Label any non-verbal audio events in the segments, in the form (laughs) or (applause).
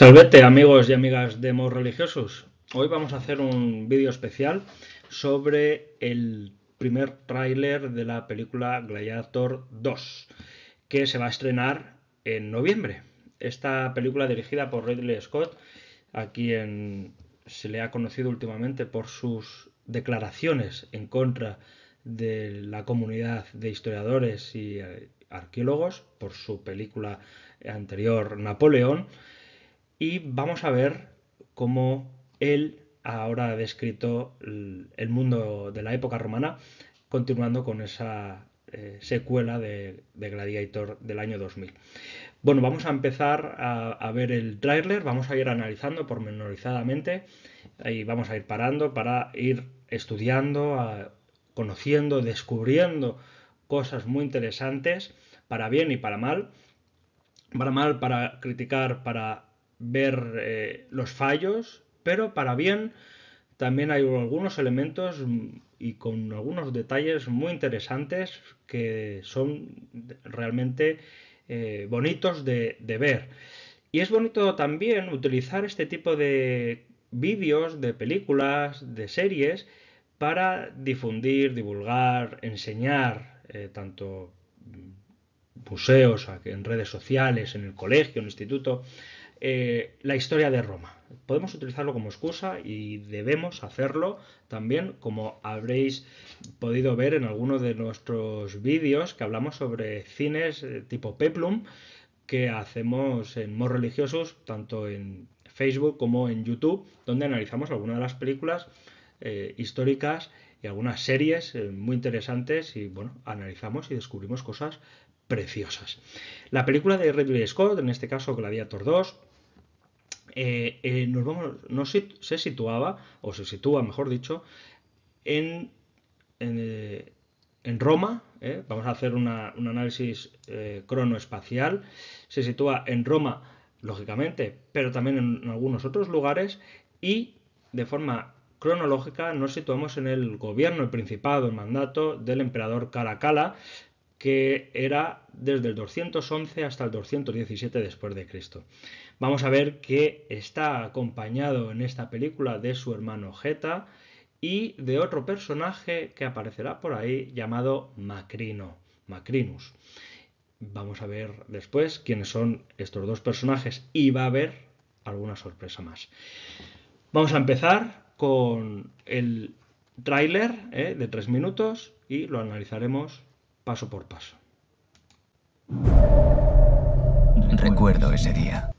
Salvete amigos y amigas de Mos Religiosos. Hoy vamos a hacer un vídeo especial sobre el primer tráiler de la película Gladiator 2, que se va a estrenar en noviembre. Esta película dirigida por Ridley Scott, a quien se le ha conocido últimamente por sus declaraciones en contra de la comunidad de historiadores y eh, arqueólogos, por su película anterior Napoleón, y vamos a ver cómo él ahora ha descrito el mundo de la época romana, continuando con esa eh, secuela de, Gladiator del año 2000. Bueno, vamos a empezar a, ver el trailer, vamos a ir analizando pormenorizadamente y vamos a ir parando para ir estudiando, conociendo, descubriendo cosas muy interesantes, para bien y para mal. Para mal, para criticar, para ver eh, los fallos, pero para bien también hay algunos elementos mm, y con algunos detalles muy interesantes que son realmente eh, bonitos de, ver. Y es bonito también utilizar este tipo de vídeos, de películas, de series, para difundir, divulgar, enseñar, eh, tanto mm, museos, en redes sociales, en el colegio, en el instituto, eh, la historia de Roma. Podemos utilizarlo como excusa y debemos hacerlo también, como habréis podido ver en alguno de nuestros vídeos que hablamos sobre cines eh, tipo Peplum que hacemos en Mos Religiosos, tanto en Facebook como en YouTube, donde analizamos algunas de las películas eh, históricas y algunas series muy interesantes y bueno, analizamos y descubrimos cosas preciosas. La película de Ridley Scott, en este caso Gladiator 2, eh, eh, nos vamos, no, se situaba, o se sitúa, mejor dicho, en, eh, Roma. Vamos a hacer un análisis cronoespacial. Se sitúa en Roma, lógicamente, pero también en, algunos otros lugares y de forma cronológica nos situamos en el gobierno, el principado, el mandato del emperador Caracala, que era desde el 211 hasta el 217 después de Cristo. Vamos a ver que está acompañado en esta película de su hermano Geta y de otro personaje que aparecerá por ahí llamado Macrino, Macrinus. Vamos a ver después quiénes son estos dos personajes y va a haber alguna sorpresa más. Vamos a empezar con el tráiler eh, de tres minutos y lo analizaremos paso por paso. Recuerdo ese día.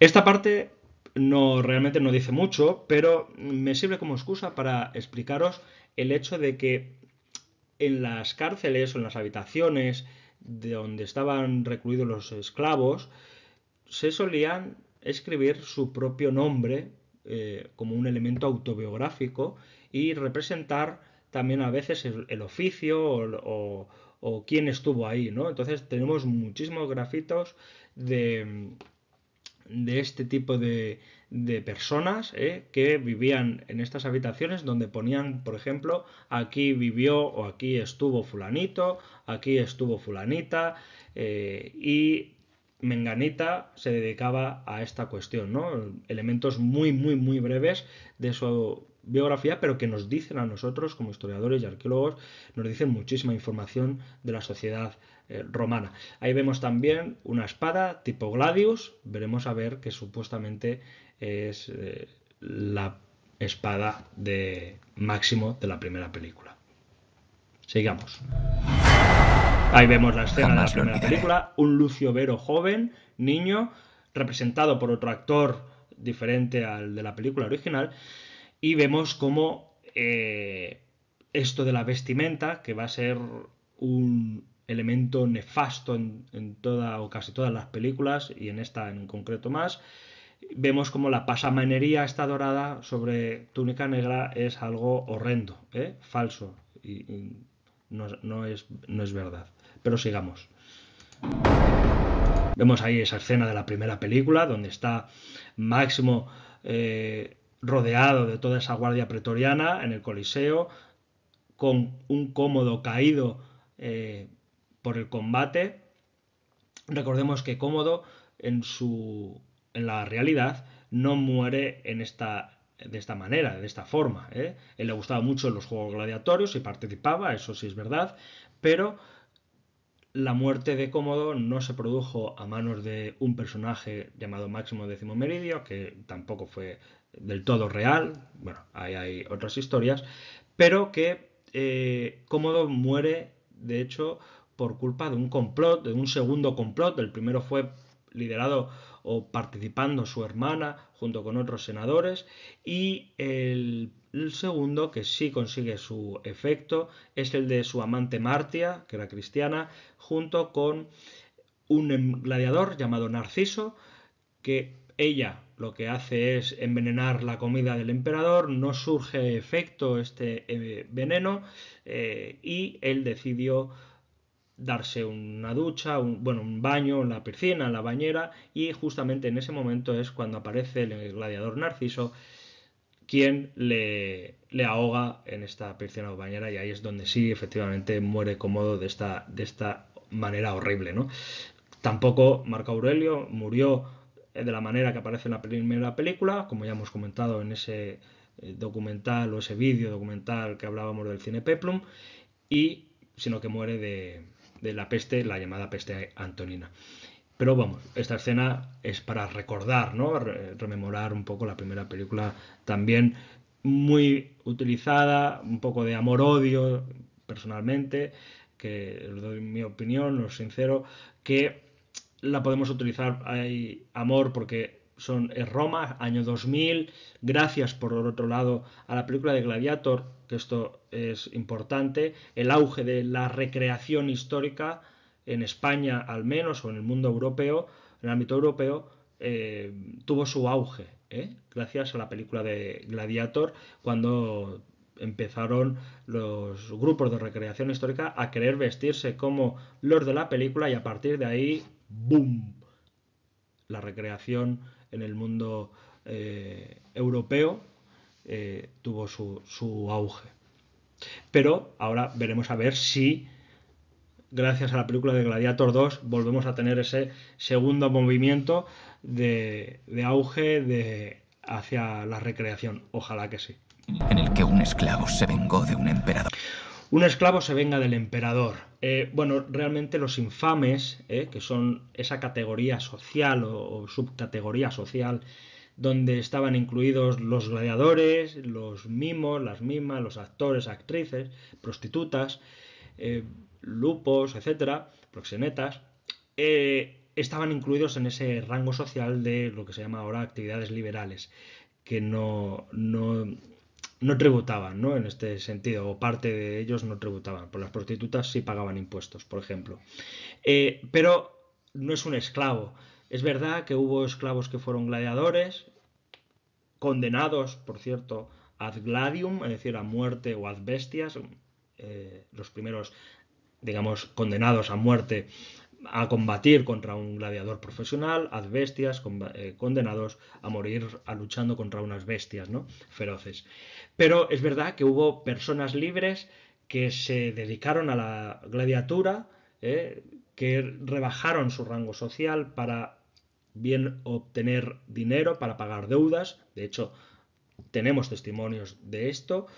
Esta parte no realmente no dice mucho, pero me sirve como excusa para explicaros el hecho de que en las cárceles o en las habitaciones de donde estaban recluidos los esclavos, se solían escribir su propio nombre eh, como un elemento autobiográfico y representar también a veces el, oficio o, o, quién estuvo ahí, ¿no? Entonces tenemos muchísimos grafitos de de este tipo de, personas ¿eh? que vivían en estas habitaciones donde ponían, por ejemplo, aquí vivió o aquí estuvo fulanito, aquí estuvo fulanita eh, y Menganita se dedicaba a esta cuestión, ¿no? Elementos muy, muy, muy breves de su biografía, pero que nos dicen a nosotros, como historiadores y arqueólogos, nos dicen muchísima información de la sociedad eh, romana. Ahí vemos también una espada tipo Gladius, veremos a ver que supuestamente es eh, la espada de Máximo de la primera película. Sigamos. Ahí vemos la escena de la primera película, un Lucio Vero joven, niño, representado por otro actor diferente al de la película original, y vemos cómo eh, esto de la vestimenta, que va a ser un elemento nefasto en, toda o casi todas las películas y en esta en concreto más, vemos como la pasamanería está dorada sobre túnica negra es algo horrendo, ¿eh? falso y, no, es, no es verdad. Pero sigamos. Vemos ahí esa escena de la primera película donde está Máximo eh, rodeado de toda esa guardia pretoriana en el Coliseo, con un cómodo caído eh, por el combate. Recordemos que cómodo en, su, en la realidad no muere en esta, de esta manera, de esta forma. ¿eh? Él le gustaba mucho los juegos gladiatorios y participaba, eso sí es verdad, pero la muerte de Cómodo no se produjo a manos de un personaje llamado Máximo X Meridio, que tampoco fue del todo real, bueno, ahí hay otras historias, pero que Cómodo eh, muere, de hecho, por culpa de un complot, de un segundo complot, el primero fue liderado o participando su hermana junto con otros senadores y el, el, segundo que sí consigue su efecto es el de su amante Martia, que era cristiana, junto con un em, gladiador llamado Narciso que ella lo que hace es envenenar la comida del emperador, no surge efecto este eh, veneno eh, y él decidió darse una ducha, un, bueno, un baño en la piscina, en la bañera y justamente en ese momento es cuando aparece el gladiador Narciso quien le, ahoga en esta piscina o bañera y ahí es donde sí efectivamente muere cómodo de esta, de esta manera horrible, Tampoco Marco Aurelio murió eh, de la manera que aparece en la primera película, como ya hemos comentado en ese eh, documental o ese vídeo documental que hablábamos del cine Peplum, y sino que muere de, la peste, la llamada peste antonina. Pero vamos, esta escena es para recordar, ¿no? rememorar un poco la primera película también muy utilizada, un poco de amor-odio personalmente, que os doy mi opinión, lo sincero, que la podemos utilizar. Hay amor porque son es Roma, año 2000. Gracias, por otro lado, a la película de Gladiator, que esto es importante. El auge de la recreación histórica en España, al menos, o en el mundo europeo, en el ámbito europeo, eh, tuvo su auge. ¿eh? Gracias a la película de Gladiator, cuando empezaron los grupos de recreación histórica a querer vestirse como los de la película y a partir de ahí ¡Boom! La recreación en el mundo eh, europeo eh, tuvo su, auge. Pero ahora veremos a ver si gracias a la película de Gladiator 2, volvemos a tener ese segundo movimiento de, auge de, hacia la recreación. Ojalá que sí. En el que un esclavo se vengó de un emperador. Un esclavo se venga del emperador. Eh, bueno, realmente los infames, eh, que son esa categoría social o, subcategoría social, donde estaban incluidos los gladiadores, los mimos, las mimas, los actores, actrices, prostitutas, eh, lupos, etcétera, proxenetas, estaban incluidos en ese rango social de lo que se llama ahora actividades liberales, que no, no no tributaban, ¿no? En este sentido, o parte de ellos no tributaban. Por las prostitutas sí pagaban impuestos, por ejemplo. Eh, pero no es un esclavo. Es verdad que hubo esclavos que fueron gladiadores, condenados, por cierto, ad gladium, es decir, a muerte o ad bestias, eh, los primeros, digamos, condenados a muerte a combatir contra un gladiador profesional, ad bestias, eh, condenados a morir a luchando contra unas bestias, ¿no? Feroces. Pero es verdad que hubo personas libres que se dedicaron a la gladiatura, ¿eh? que rebajaron su rango social para bien obtener dinero, para pagar deudas. De hecho, tenemos testimonios de esto.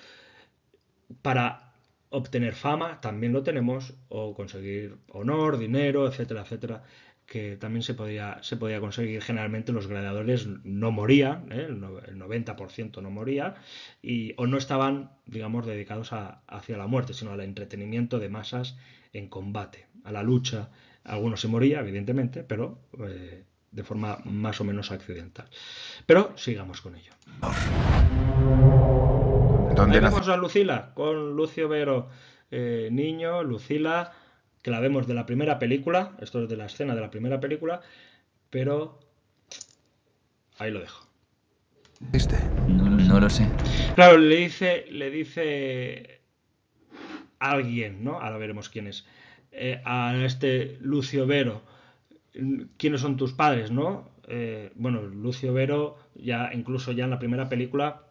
Para obtener fama también lo tenemos, o conseguir honor, dinero, etcétera, etcétera que también se podía, se podía conseguir. Generalmente los gladiadores no morían, ¿eh? el, 90% no moría, y, o no estaban, digamos, dedicados hacia la muerte, sino al entretenimiento de masas en combate, a la lucha. Algunos se moría, evidentemente, pero eh, de forma más o menos accidental. Pero sigamos con ello. ¿Dónde a Lucila, con Lucio Vero, eh, niño, Lucila que la vemos de la primera película, esto es de la escena de la primera película, pero ahí lo dejo. ¿Viste? No, lo sé. Claro, le dice, le dice alguien, ¿no? Ahora veremos quién es. Eh, a este Lucio Vero, ¿quiénes son tus padres, no? Eh, bueno, Lucio Vero, ya incluso ya en la primera película,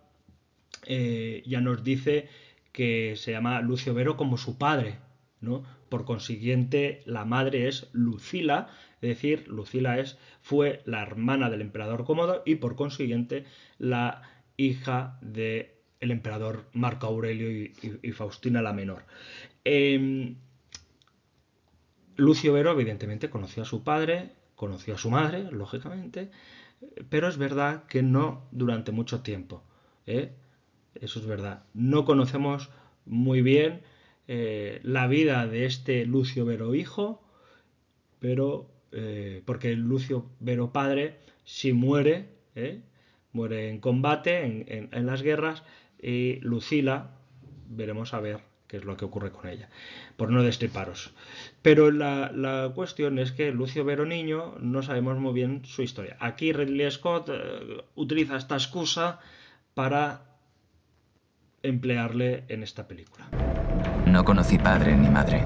eh, ya nos dice que se llama Lucio Vero como su padre, ¿no? Por consiguiente, la madre es Lucila, es decir, Lucila es, fue la hermana del emperador Cómodo y por consiguiente la hija del emperador Marco Aurelio y, Faustina la menor. Em, Lucio Vero evidentemente conoció a su padre, conoció a su madre, lógicamente, pero es verdad que no durante mucho tiempo. ¿eh? Eso es verdad. No conocemos muy bien eh, la vida de este Lucio Vero hijo, pero eh, porque el Lucio Vero padre si muere, eh, muere en combate, en, las guerras, y Lucila, veremos a ver qué es lo que ocurre con ella, por no destriparos. Pero la, la cuestión es que Lucio Vero niño no sabemos muy bien su historia. Aquí Ridley Scott utiliza esta excusa para emplearle en esta película. No conocí padre ni madre.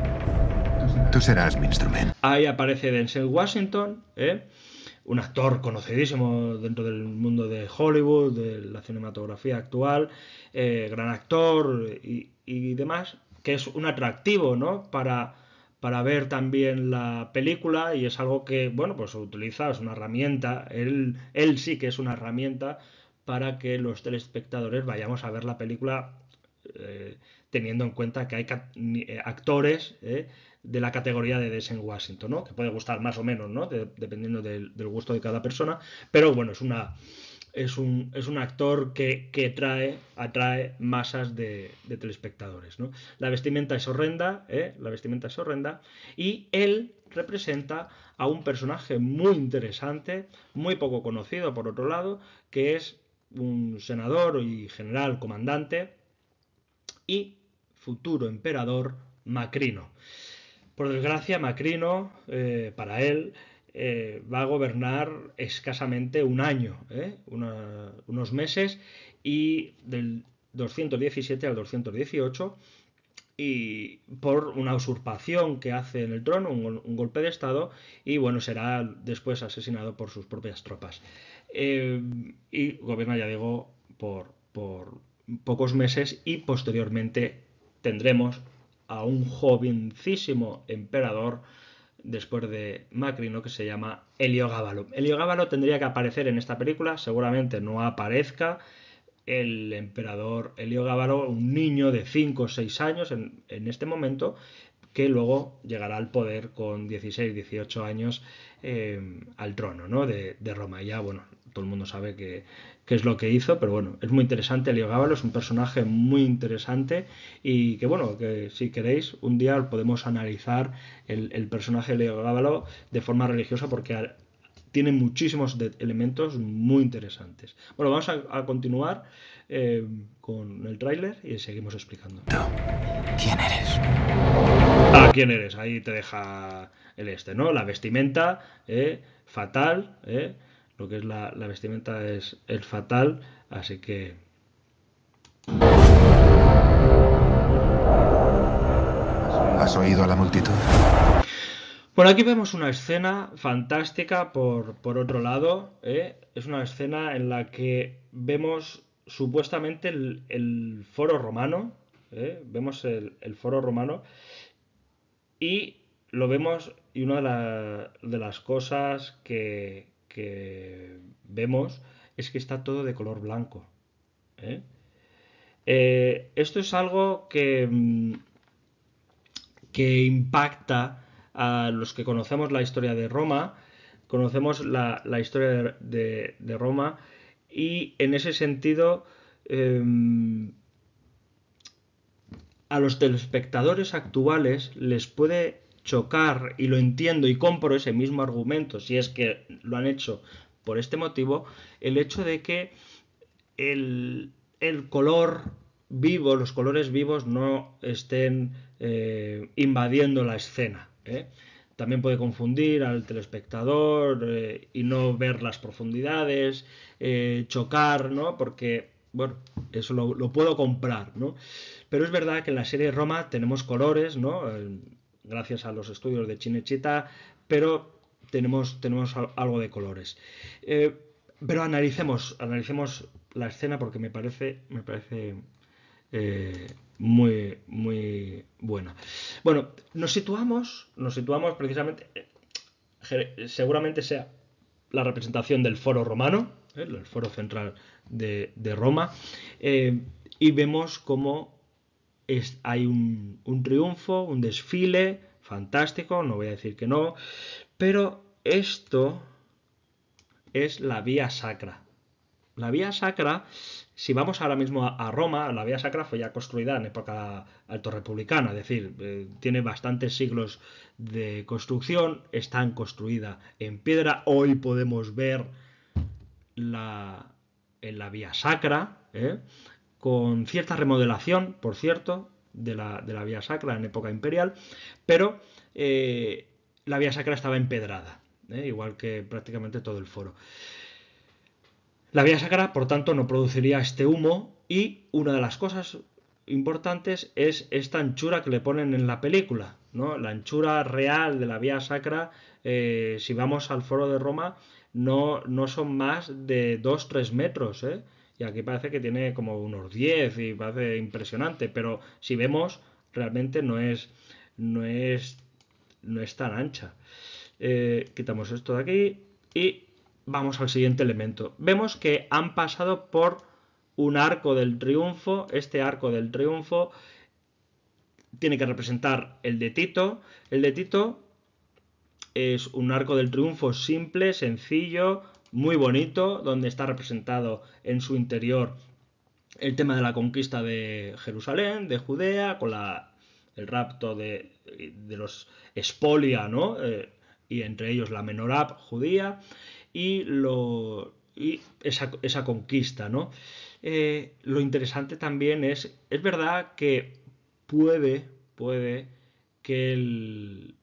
Tú serás mi instrumento. Ahí aparece Denzel Washington, ¿eh? un actor conocidísimo dentro del mundo de Hollywood, de la cinematografía actual, eh, gran actor y, demás, que es un atractivo ¿no? para, para ver también la película y es algo que, bueno, pues utiliza, es una herramienta, él, sí que es una herramienta para que los telespectadores vayamos a ver la película eh, teniendo en cuenta que hay eh, actores eh, de la categoría de en Washington, Que puede gustar más o menos, ¿no? dependiendo del, gusto de cada persona. Pero bueno, es una. un, es un actor que, trae, atrae masas de, telespectadores. La vestimenta es horrenda, ¿eh? la vestimenta es horrenda, y él representa a un personaje muy interesante, muy poco conocido por otro lado, que es un senador y general comandante, y futuro emperador Macrino. Por desgracia, Macrino, eh, para él, eh, va a gobernar escasamente un año, eh, unos meses, y del 217 al 218, y por una usurpación que hace en el trono, un, golpe de Estado, y bueno, será después asesinado por sus propias tropas. y gobierna, ya digo, por pocos meses y posteriormente tendremos a un jovencísimo emperador después de Macrino que se llama Helio eliogábalo tendría que aparecer en esta película, seguramente no aparezca. El emperador eliogábalo un niño de 5 o 6 años en, este momento, que luego llegará al poder con 16, 18 años eh, al trono ¿no? de, Roma. Ya, bueno, todo el mundo sabe qué es lo que hizo, pero bueno, es muy interesante. Elio es un personaje muy interesante y que bueno, que si queréis, un día podemos analizar el, personaje de Elio de forma religiosa porque tiene muchísimos elementos muy interesantes. Bueno, vamos a, continuar eh, con el tráiler y seguimos explicando. ¿Quién eres? Ah, ¿quién eres? Ahí te deja el este, ¿no? La vestimenta, eh, fatal, ¿eh? lo que es la, vestimenta es, fatal, así que... ¿Has oído a la multitud? Bueno, aquí vemos una escena fantástica por, otro lado. ¿eh? Es una escena en la que vemos supuestamente el, foro romano. ¿eh? Vemos el, foro romano. Y lo vemos, y una de las cosas que, que vemos es que está todo de color blanco. ¿eh? Eh, esto es algo mm, que, impacta a los que conocemos la historia de Roma, conocemos la, historia de, Roma y en ese sentido em, a los telespectadores actuales les puede chocar y lo entiendo y compro ese mismo argumento, si es que lo han hecho por este motivo, el hecho de que el, color vivo, los colores vivos no estén eh, invadiendo la escena. ¿eh? También puede confundir al telespectador eh, y no ver las profundidades, chocar, ¿no? Porque, bueno, eso lo, lo, puedo comprar, ¿no? Pero es verdad que en la serie Roma tenemos colores, ¿no? gracias a los estudios de Chinechita, pero tenemos, tenemos algo de colores. Eh, pero analicemos, analicemos la escena porque me parece, me parece eh, muy, muy buena. Bueno, nos situamos, nos situamos precisamente, eh, seguramente sea la representación del foro romano, el foro central de, de Roma, y vemos cómo hay un, triunfo, un desfile fantástico, no voy a decir que no, pero esto es la vía sacra. La vía sacra, si vamos ahora mismo a, Roma, la vía sacra fue ya construida en época altorrepublicana, es decir, eh, tiene bastantes siglos de construcción, está construida en piedra, hoy podemos ver la, en la vía sacra, ¿eh? con cierta remodelación, por cierto, de la, Vía Sacra en época imperial, pero eh, la Vía Sacra estaba empedrada, ¿eh? igual que prácticamente todo el foro. La Vía Sacra, por tanto, no produciría este humo y una de las cosas importantes es esta anchura que le ponen en la película, ¿no? La anchura real de la Vía Sacra, eh, si vamos al foro de Roma, no, no son más de 2-3 metros, ¿eh? aquí parece que tiene como unos 10 y parece impresionante, pero si vemos, realmente no es, no es, tan ancha. Eh, quitamos esto de aquí y vamos al siguiente elemento. Vemos que han pasado por un arco del triunfo, este arco del triunfo tiene que representar el de Tito, el de Tito es un arco del triunfo simple, sencillo, muy bonito, donde está representado en su interior el tema de la conquista de Jerusalén, de Judea, con la, el rapto de, los Espolia, eh, y entre ellos la Menorab judía, y, lo, esa, conquista, ¿no? Eh, lo interesante también es, es verdad que puede, puede que el,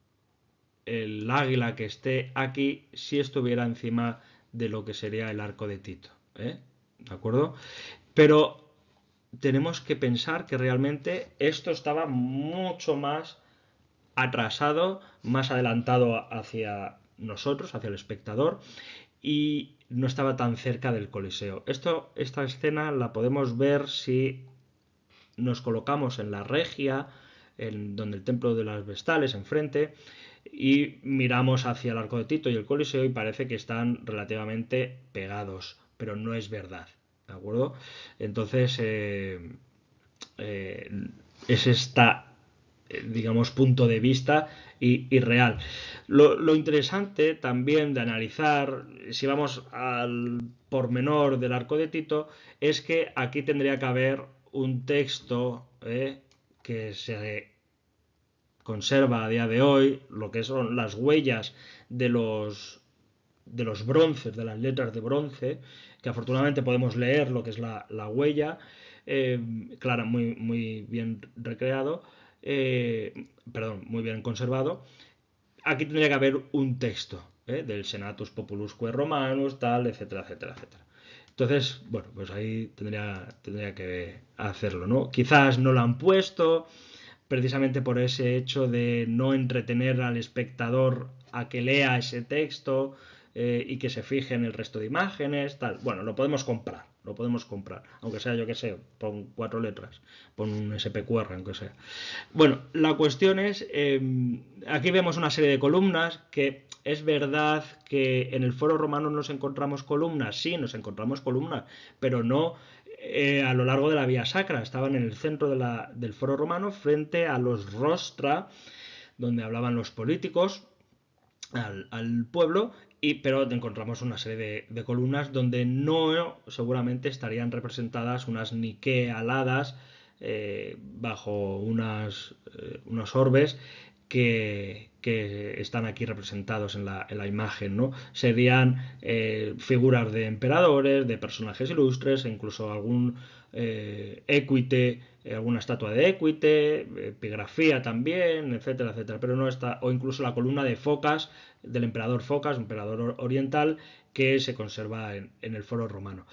el águila que esté aquí, si estuviera encima de lo que sería el arco de Tito. ¿eh? ¿De acuerdo? Pero tenemos que pensar que realmente esto estaba mucho más atrasado, más adelantado hacia nosotros, hacia el espectador, y no estaba tan cerca del Coliseo. Esto, esta escena la podemos ver si nos colocamos en la regia, en donde el templo de las Vestales, enfrente, y miramos hacia el arco de Tito y el Coliseo y parece que están relativamente pegados, pero no es verdad, ¿de acuerdo? Entonces, eh, eh, es esta, eh, digamos, punto de vista y, real. Lo, interesante también de analizar, si vamos al pormenor del arco de Tito, es que aquí tendría que haber un texto que se conserva a día de hoy lo que son las huellas de los, de los bronces, de las letras de bronce, que afortunadamente podemos leer lo que es la, huella, em, clara, muy, muy bien recreado, eh, perdón, muy bien conservado. Aquí tendría que haber un texto ¿eh? del Senatus Populusque Romanus, tal, etcétera, etcétera, etcétera. Entonces, bueno, pues ahí tendría, tendría que hacerlo, ¿no? Quizás no lo han puesto, precisamente por ese hecho de no entretener al espectador a que lea ese texto eh, y que se fije en el resto de imágenes, tal. Bueno, lo podemos comprar, lo podemos comprar, aunque sea yo que sé, pon cuatro letras, pon un SPQR, aunque sea. Bueno, la cuestión es, em, aquí vemos una serie de columnas que es verdad que en el foro romano nos encontramos columnas, sí, nos encontramos columnas, pero no eh, a lo largo de la Vía Sacra. Estaban en el centro del foro romano frente a los rostra, donde hablaban los políticos al, pueblo, y, pero encontramos una serie de, columnas donde no seguramente estarían representadas unas nique aladas eh, bajo unas, eh, unos orbes que, están aquí representados en la, imagen, ¿no? Serían eh, figuras de emperadores, de personajes ilustres, incluso algún eh, eh alguna estatua de equite, epigrafía también, etcétera, etcétera. Pero no está, o incluso la columna de focas, del emperador Focas, emperador oriental, que se conserva en el foro romano.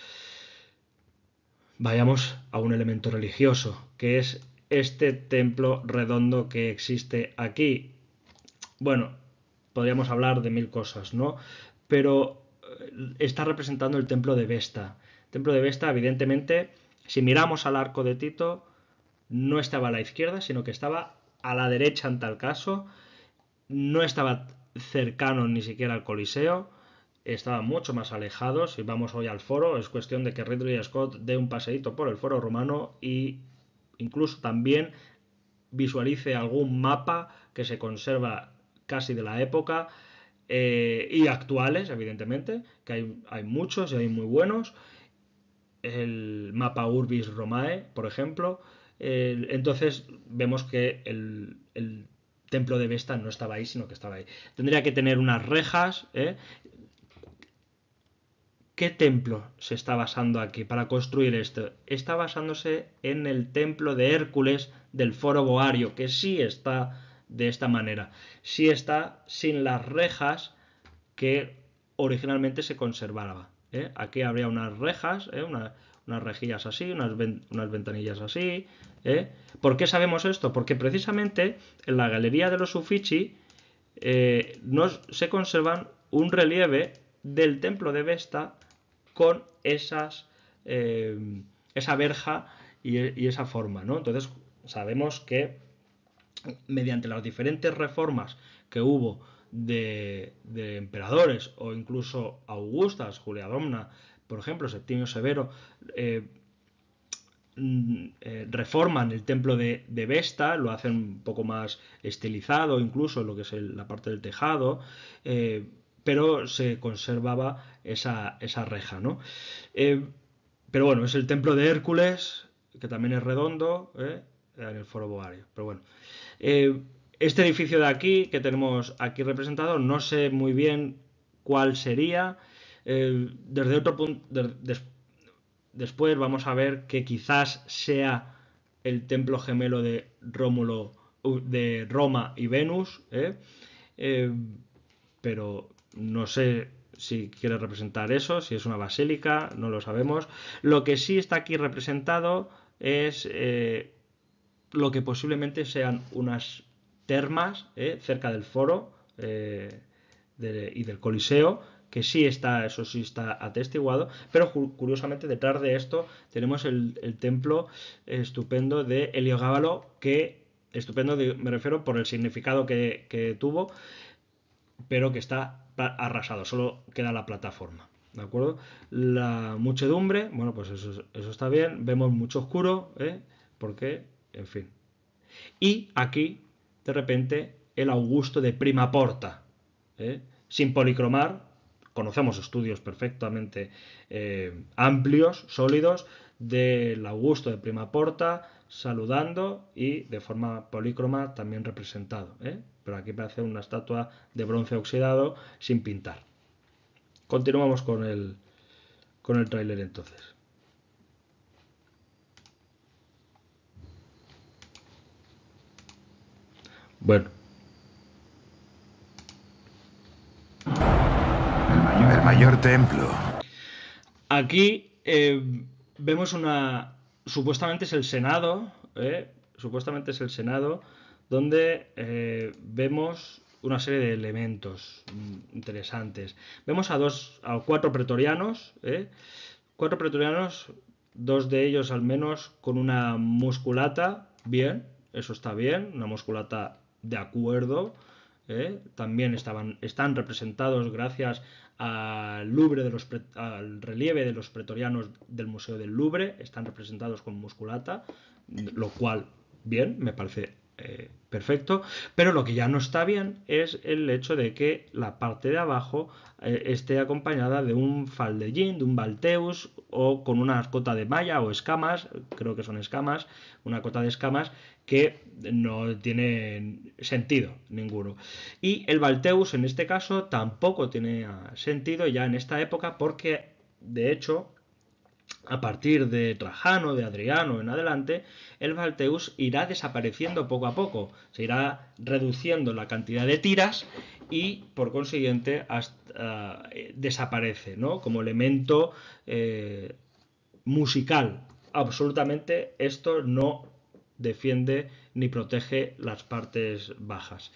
Vayamos a un elemento religioso, que es este templo redondo que existe aquí. Bueno, podríamos hablar de mil cosas, ¿no? Pero eh, está representando el templo de Vesta. templo de Vesta, evidentemente, si miramos al arco de Tito, no estaba a la izquierda, sino que estaba a la derecha en tal caso. No estaba cercano ni siquiera al Coliseo estaba mucho más alejado Si vamos hoy al foro, es cuestión de que Ridley Scott dé un paseíto por el foro romano y incluso también visualice algún mapa que se conserva casi de la época eh, y actuales, evidentemente, que hay, muchos y hay muy buenos. El mapa Urbis Romae, por ejemplo. entonces vemos que el, el templo de Vesta no estaba ahí, sino que estaba ahí. Tendría que tener unas rejas, ¿eh? ¿Qué templo se está basando aquí para construir esto? Está basándose en el templo de Hércules del Foro Boario, que sí está de esta manera. Sí está sin las rejas que originalmente se conservaba. ¿eh? Aquí habría unas rejas, ¿eh? unas rejillas así, unas, ventanillas así. ¿eh? ¿Por qué sabemos esto? Porque precisamente en la galería de los Uffizi se conservan un relieve del templo de Vesta con eh, esa verja y, esa forma. ¿no? Entonces sabemos que mediante las diferentes reformas que hubo de, emperadores o incluso Augustas, Julia Domna, por ejemplo, Septimio Severo, eh, mm, eh, reforman el templo de, Vesta, lo hacen un poco más estilizado, incluso lo que es la parte del tejado, pero se conservaba esa, reja, ¿no? Eh, pero bueno, es el templo de Hércules, que también es redondo, ¿eh? en el foro boario, pero bueno. Eh, este edificio de aquí, que tenemos aquí representado, no sé muy bien cuál sería. desde otro punto, después vamos a ver que quizás sea el templo gemelo de Rómulo, de Roma y Venus, pero, no sé si quiere representar eso, si es una basílica, no lo sabemos. Lo que sí está aquí representado es eh, lo que posiblemente sean unas termas eh, cerca del foro eh, y del coliseo, que sí está, eso sí está atestiguado, pero curiosamente detrás de esto tenemos el, templo estupendo de Heliogábalo, que estupendo me refiero por el significado que tuvo, pero que está arrasado, solo queda la plataforma. ¿De acuerdo? La muchedumbre, bueno, pues eso, está bien. Vemos mucho oscuro, ¿eh? Porque, en fin. Y aquí, de repente, el Augusto de Prima Porta, ¿eh? sin policromar. Conocemos estudios perfectamente eh, amplios, sólidos, del Augusto de Prima Porta, saludando y de forma polícroma también representado. ¿eh? pero aquí parece una estatua de bronce oxidado sin pintar. Continuamos con el, con el tráiler entonces. Bueno. El mayor, templo. Aquí eh, vemos una... Supuestamente es el Senado, eh, supuestamente es el Senado donde eh, vemos una serie de elementos mm, interesantes. Vemos a dos, a cuatro pretorianos, ¿eh? cuatro pretorianos, dos de ellos al menos con una musculata, bien, eso está bien, una musculata de acuerdo. ¿eh? También estaban, están representados gracias al Louvre de los, al relieve de los pretorianos del Museo del Louvre, están representados con musculata, lo cual, bien, me parece eh, perfecto, pero lo que ya no está bien es el hecho de que la parte de abajo eh, esté acompañada de un faldellín, de un balteus o con una cota de malla o escamas, creo que son escamas, una cota de escamas que no tiene sentido ninguno. Y el balteus en este caso tampoco tiene ah, sentido ya en esta época porque de hecho a partir de Trajano, de Adriano en adelante, el Valteus irá desapareciendo poco a poco, se irá reduciendo la cantidad de tiras y por consiguiente eh, desaparece ¿no? como elemento eh, musical. Absolutamente esto no defiende ni protege las partes bajas.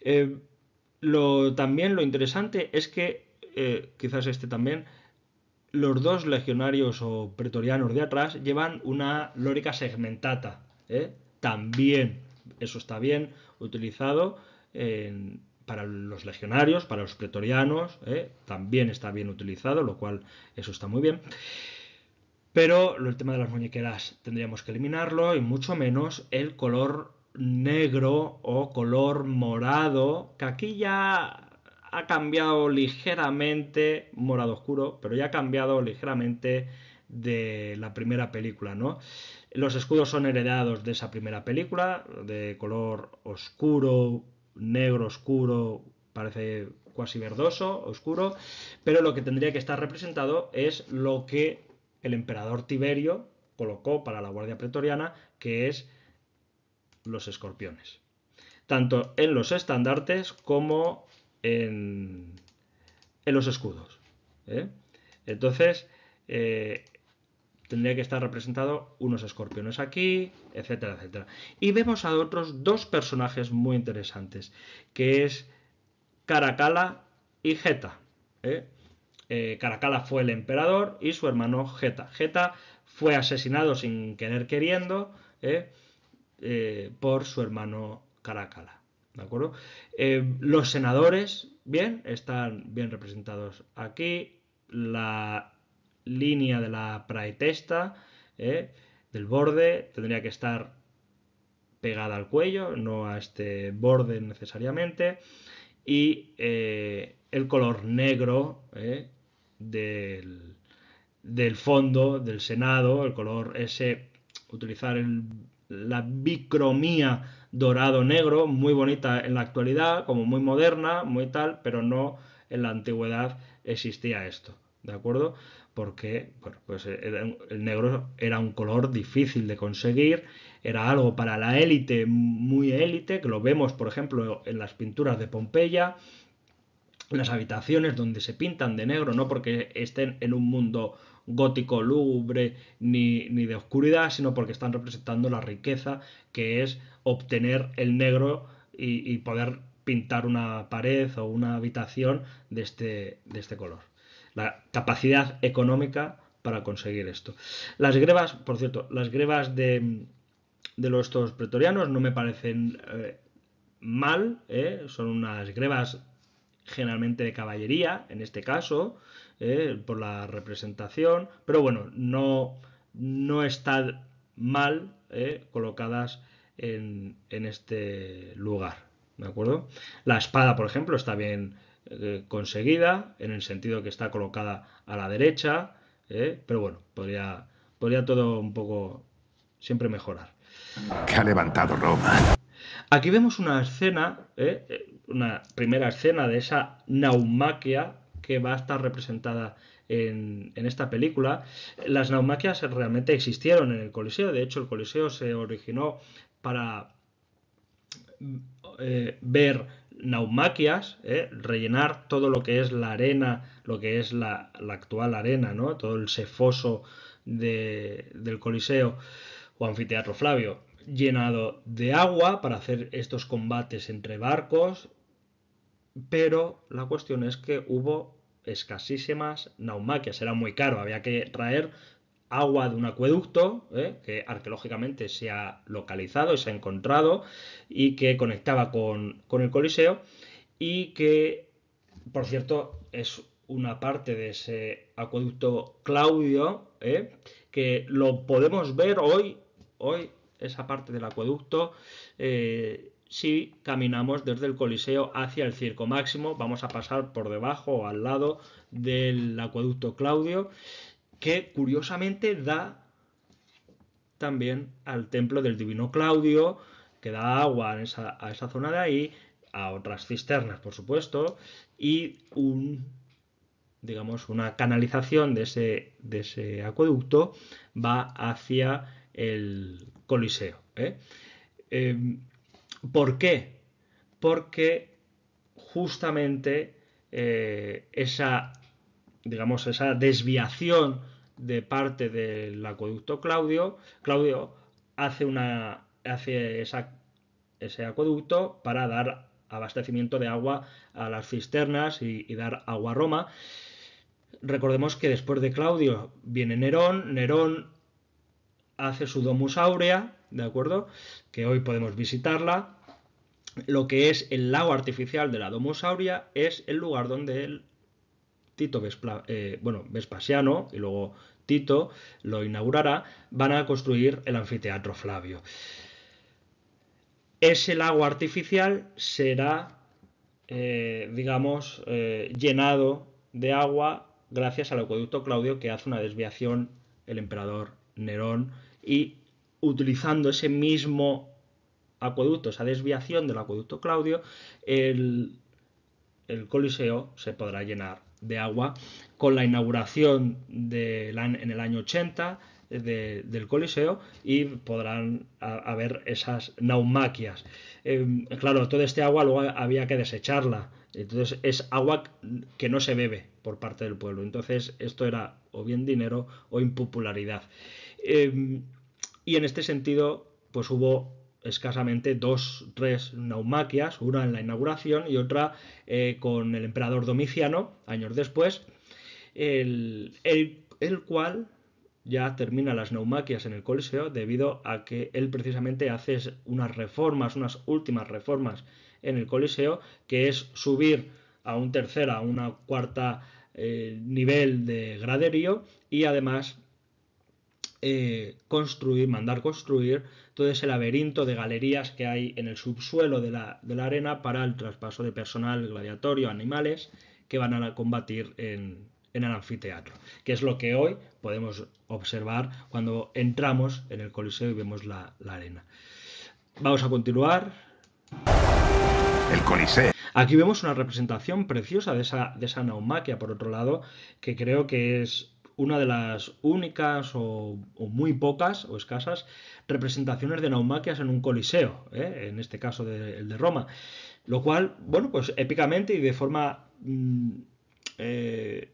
Eh, lo, también lo interesante es que, quizás este también, los dos legionarios o pretorianos de atrás llevan una lórica segmentata. ¿eh? También, eso está bien utilizado para los legionarios, para los pretorianos, ¿eh? también está bien utilizado, lo cual eso está muy bien. Pero el tema de las muñequeras tendríamos que eliminarlo y mucho menos el color negro o color morado, que aquí ya ha cambiado ligeramente, morado oscuro, pero ya ha cambiado ligeramente de la primera película, ¿no? Los escudos son heredados de esa primera película, de color oscuro, negro oscuro, parece cuasi verdoso, oscuro, pero lo que tendría que estar representado es lo que el emperador Tiberio colocó para la Guardia Pretoriana, que es los escorpiones. Tanto en los estandartes como en, los escudos. ¿eh? Entonces, eh, tendría que estar representado unos escorpiones aquí, etcétera, etcétera. Y vemos a otros dos personajes muy interesantes, que es Caracala y Jeta. ¿eh? Caracala fue el emperador y su hermano Jeta. Jeta fue asesinado sin querer queriendo por su hermano Caracala. Em, los senadores, bien, están bien representados aquí. La línea de la praetesta, eh, del borde, tendría que estar pegada al cuello, no a este borde necesariamente. Y eh, el color negro eh, del, fondo del Senado, el color ese, utilizar la bicromía dorado-negro, muy bonita en la actualidad, como muy moderna, muy tal, pero no en la antigüedad existía esto, ¿de acuerdo? Porque pues eh, el negro era un color difícil de conseguir, era algo para la élite, muy élite, que lo vemos, por ejemplo, en las pinturas de Pompeya, en las habitaciones donde se pintan de negro, no porque estén en un mundo gótico lúgubre ni, de oscuridad, sino porque están representando la riqueza que es obtener el negro y, poder pintar una pared o una habitación de este, de este color. La capacidad económica para conseguir esto. Las grebas, por cierto, las grebas de, los estos pretorianos no me parecen eh, mal, eh, son unas grebas generalmente de caballería, en este caso, eh, por la representación, pero bueno, no, no están mal eh, colocadas en, este lugar. ¿De acuerdo? La espada, por ejemplo, está bien eh, conseguida, en el sentido que está colocada a la derecha, pero bueno, podría, podría todo un poco siempre mejorar. Que ha levantado Roma. Aquí vemos una escena, una primera escena de esa naumaquia que va a estar representada en, esta película. Las naumaquias realmente existieron en el Coliseo, de hecho el Coliseo se originó para mm, eh, ver naumaquias, eh, rellenar todo lo que es la arena, lo que es la, actual arena, ¿no? todo el sefoso del Coliseo o anfiteatro Flavio llenado de agua para hacer estos combates entre barcos, pero la cuestión es que hubo escasísimas naumaquias. Era muy caro, había que traer agua de un acueducto ¿eh? que arqueológicamente se ha localizado y se ha encontrado y que conectaba con, el Coliseo y que, por cierto, es una parte de ese acueducto Claudio ¿eh? que lo podemos ver hoy, hoy esa parte del acueducto eh, si caminamos desde el Coliseo hacia el Circo Máximo, vamos a pasar por debajo o al lado del acueducto Claudio, que curiosamente da también al templo del divino Claudio, que da agua a esa, zona de ahí, a otras cisternas, por supuesto, y un digamos, una canalización de ese, de ese acueducto va hacia el Coliseo. ¿eh? Em, ¿Por qué? Porque justamente eh, esa, digamos, esa desviación de parte del acueducto Claudio, Claudio hace, hace ese acueducto para dar abastecimiento de agua a las cisternas y, y dar agua a Roma. Recordemos que después de Claudio viene Nerón, Nerón hace su Domus Aurea, ¿de acuerdo? Que hoy podemos visitarla. Lo que es el lago artificial de la Domosauria es el lugar donde el Tito eh, bueno, Vespasiano y luego Tito lo inaugurará, van a construir el anfiteatro Flavio. Ese lago artificial será, eh, digamos, eh, llenado de agua gracias al acueducto Claudio que hace una desviación el emperador Nerón y utilizando ese mismo acueducto, esa desviación del acueducto Claudio, el, Coliseo se podrá llenar de agua con la inauguración de en el año 80 del Coliseo y podrán haber esas naumaquias. Em, claro, todo este agua luego había que desecharla. Entonces es agua que no se bebe por parte del pueblo. Entonces esto era o bien dinero o impopularidad. Em, y en este sentido, pues hubo escasamente dos, tres naumaquias, una en la inauguración y otra eh, con el emperador Domiciano, años después, el, cual ya termina las naumaquias en el Coliseo debido a que él precisamente hace unas reformas, unas últimas reformas en el Coliseo, que es subir a un tercera a una cuarta eh, nivel de graderío y además eh, construir, mandar construir todo ese laberinto de galerías que hay en el subsuelo de la, arena para el traspaso de personal gladiatorio, animales que van a combatir en, el anfiteatro, que es lo que hoy podemos observar cuando entramos en el Coliseo y vemos la, arena. Vamos a continuar. El Coliseo. Aquí vemos una representación preciosa de esa, de esa naumaquia, por otro lado, que creo que es una de las únicas o, muy pocas o escasas representaciones de naumaquias en un coliseo, ¿eh? en este caso el de Roma. Lo cual, bueno, pues épicamente y de forma mm, eh,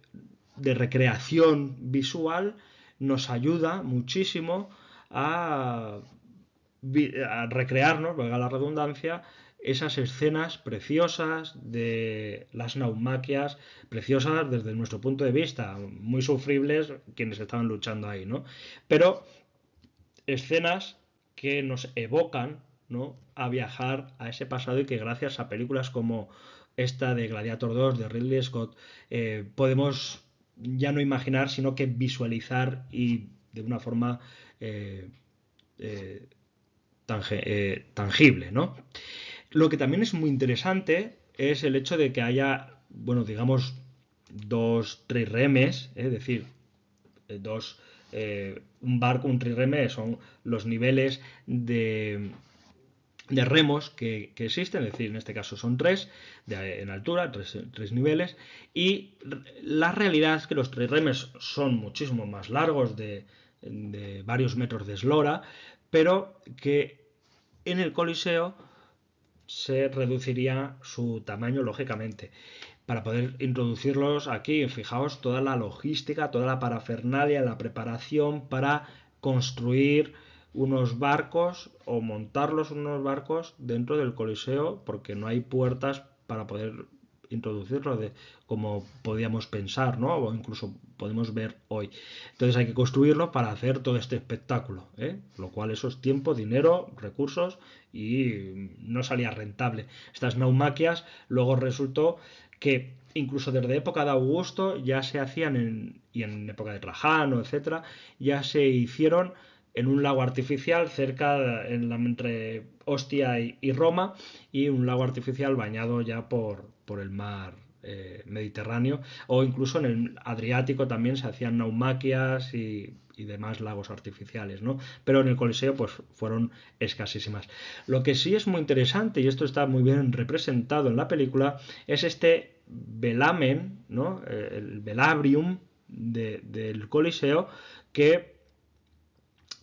de recreación visual nos ayuda muchísimo a, a recrearnos, valga la redundancia, esas escenas preciosas de las naumaquias, preciosas desde nuestro punto de vista, muy sufribles quienes estaban luchando ahí, ¿no? Pero escenas que nos evocan, ¿no? A viajar a ese pasado y que gracias a películas como esta de Gladiator 2 de Ridley Scott eh, podemos ya no imaginar, sino que visualizar y de una forma eh, eh, tangible, ¿no? Lo que también es muy interesante es el hecho de que haya, bueno, digamos, dos trirremes, ¿eh? es decir, eh, dos, eh, un barco, un trirreme, son los niveles de, de remos que, existen, es decir, en este caso son tres en altura, tres, niveles, y la realidad es que los trirremes son muchísimo más largos, de varios metros de eslora, pero que en el Coliseo se reduciría su tamaño lógicamente para poder introducirlos aquí. Fijaos toda la logística, toda la parafernalia, la preparación para construir unos barcos o montarlos unos barcos dentro del Coliseo porque no hay puertas para poder introducirlo de, como podíamos pensar, ¿no? O incluso podemos ver hoy. Entonces hay que construirlo para hacer todo este espectáculo, ¿eh? Lo cual eso es tiempo, dinero, recursos y no salía rentable. Estas naumaquias luego resultó que incluso desde época de Augusto ya se hacían en, y en época de Trajano, etcétera, ya se hicieron en un lago artificial cerca en la, entre Ostia y, Roma y un lago artificial bañado ya por, por el mar eh, Mediterráneo, o incluso en el Adriático también se hacían naumaquias y, demás lagos artificiales, ¿no? Pero en el Coliseo pues fueron escasísimas. Lo que sí es muy interesante, y esto está muy bien representado en la película, es este velamen, ¿no? Eh, el velabrium del Coliseo que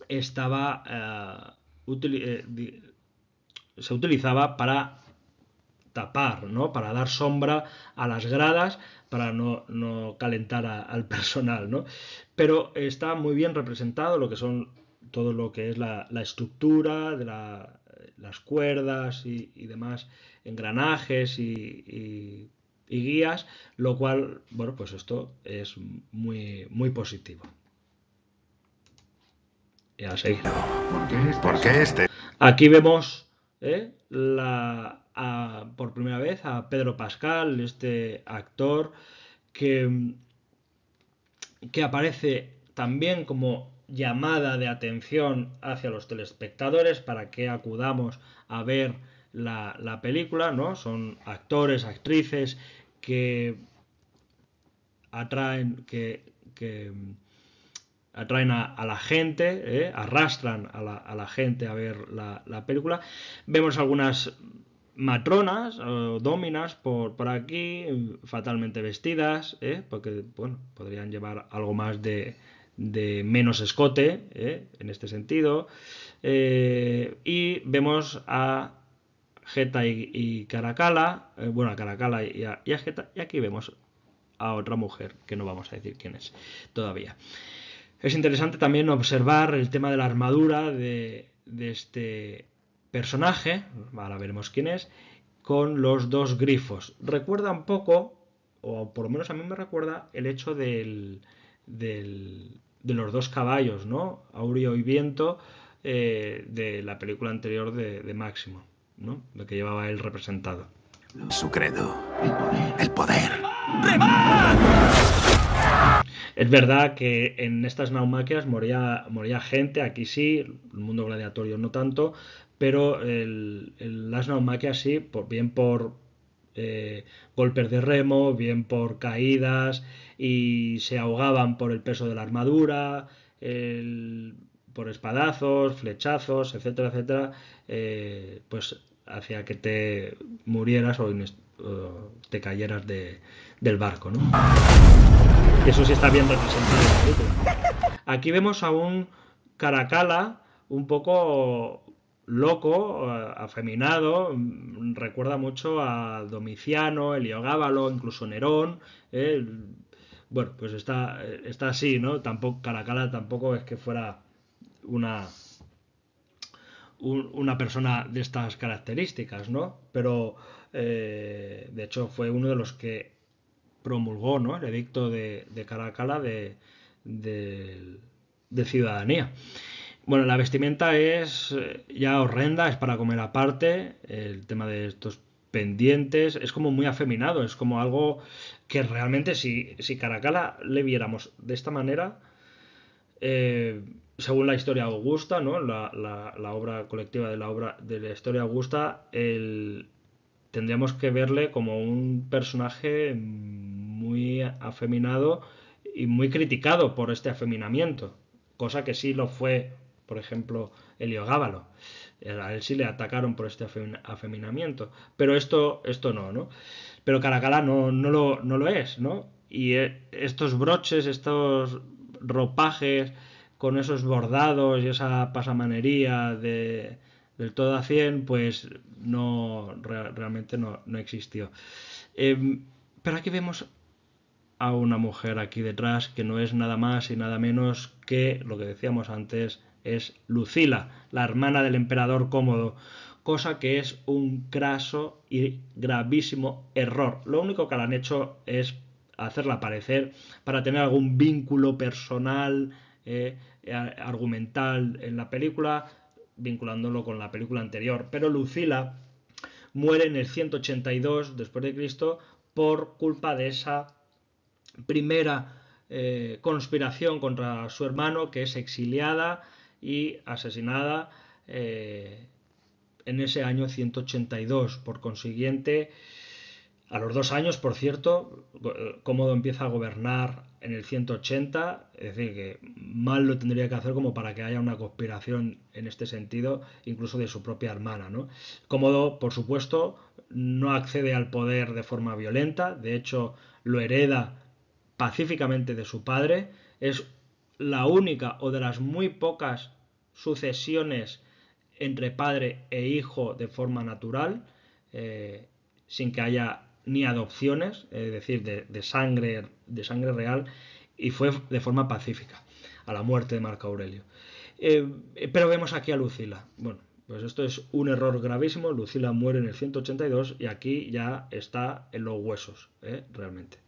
estaba... Eh, se utilizaba para tapar, ¿no? Para dar sombra a las gradas, para no, calentar al (laughs) personal, ¿no? Pero está muy bien representado lo que son todo lo que es la, estructura de las cuerdas y, demás engranajes y, guías, lo cual, bueno, pues esto es muy, muy positivo. Y a seguir. ¿Por qué este? Aquí vemos ¿eh? la, por primera vez a Pedro Pascal, este actor que, que aparece también como llamada de atención hacia los telespectadores para que acudamos a ver la, película, ¿no? Son actores, actrices que atraen, que, atraen a, la gente, ¿eh? arrastran a la, gente a ver la película. Vemos algunas matronas o eh, dominas por, por aquí, fatalmente vestidas, ¿eh? porque podrían llevar algo más de, menos escote ¿eh? en este sentido. y vemos a Geta y, Caracala, bueno, a Caracala y a, y Geta, y aquí vemos a otra mujer que no vamos a decir quién es todavía. Es interesante también observar el tema de la armadura de, de este personaje, ahora veremos quién es, con los dos grifos. Recuerda un poco, o por lo menos a mí me recuerda, el hecho del, de los dos caballos, ¿no? Aureo y Viento, eh, de la película anterior de, Máximo, ¿no? Lo que llevaba él representado. Su credo. El poder. El Es verdad que en estas naumaquias moría, moría gente, aquí sí, el mundo gladiatorio no tanto, pero el, el Last sí, por, bien por eh, golpes de remo, bien por caídas, y se ahogaban por el peso de la armadura, por espadazos, flechazos, etcétera, etcétera, eh, pues hacía que te murieras o, te cayeras del barco, ¿no? Eso sí está bien representado en Aquí vemos a un Caracala un poco loco, eh, afeminado, mm, recuerda mucho a Domiciano, Gábalo, incluso Nerón. Eh, bueno, pues eh, está, así, ¿no? Tampoco, Caracala tampoco es que fuera una, una persona de estas características, ¿no? Pero, de hecho, fue uno de los que promulgó, ¿no? El edicto de, de Caracala de, de ciudadanía. Bueno, la vestimenta es eh, ya horrenda, es para comer aparte, el tema de estos pendientes, es como muy afeminado, es como algo que realmente si, si Caracala le viéramos de esta manera, eh, según la historia augusta, ¿no? La, obra colectiva de la obra de la historia augusta, el, tendríamos que verle como un personaje muy afeminado y muy criticado por este afeminamiento, cosa que sí lo fue por ejemplo, Helio Gábalo. Eh, a él sí le atacaron por este afeminamiento, pero esto, esto no, ¿no? Pero Caracala no, no, lo, no lo es, ¿no? Y eh, estos broches, estos ropajes con esos bordados y esa pasamanería de, del todo a 100, pues no realmente no, existió. Em, pero aquí vemos a una mujer aquí detrás que no es nada más y nada menos que lo que decíamos antes, es Lucila, la hermana del emperador Cómodo, cosa que es un craso y gravísimo error. Lo único que han hecho es hacerla aparecer para tener algún vínculo personal, eh, argumental en la película, vinculándolo con la película anterior. Pero Lucila muere en el 182 después de Cristo por culpa de esa primera eh, conspiración contra su hermano que es exiliada y asesinada eh, en ese año 182. Por consiguiente, a los dos años, por cierto, eh, Cómodo empieza a gobernar en el 180, es decir, que mal lo tendría que hacer como para que haya una conspiración en este sentido, incluso de su propia hermana. ¿no? Cómodo, por supuesto, no accede al poder de forma violenta, de hecho lo hereda pacíficamente de su padre, es la única o de las muy pocas sucesiones entre padre e hijo de forma natural, eh, sin que haya ni adopciones, es decir, de, sangre, de sangre real, y fue de forma pacífica a la muerte de Marco Aurelio. Eh, pero vemos aquí a Lucila. Bueno, pues esto es un error gravísimo. Lucila muere en el 182 y aquí ya está en los huesos, eh, realmente.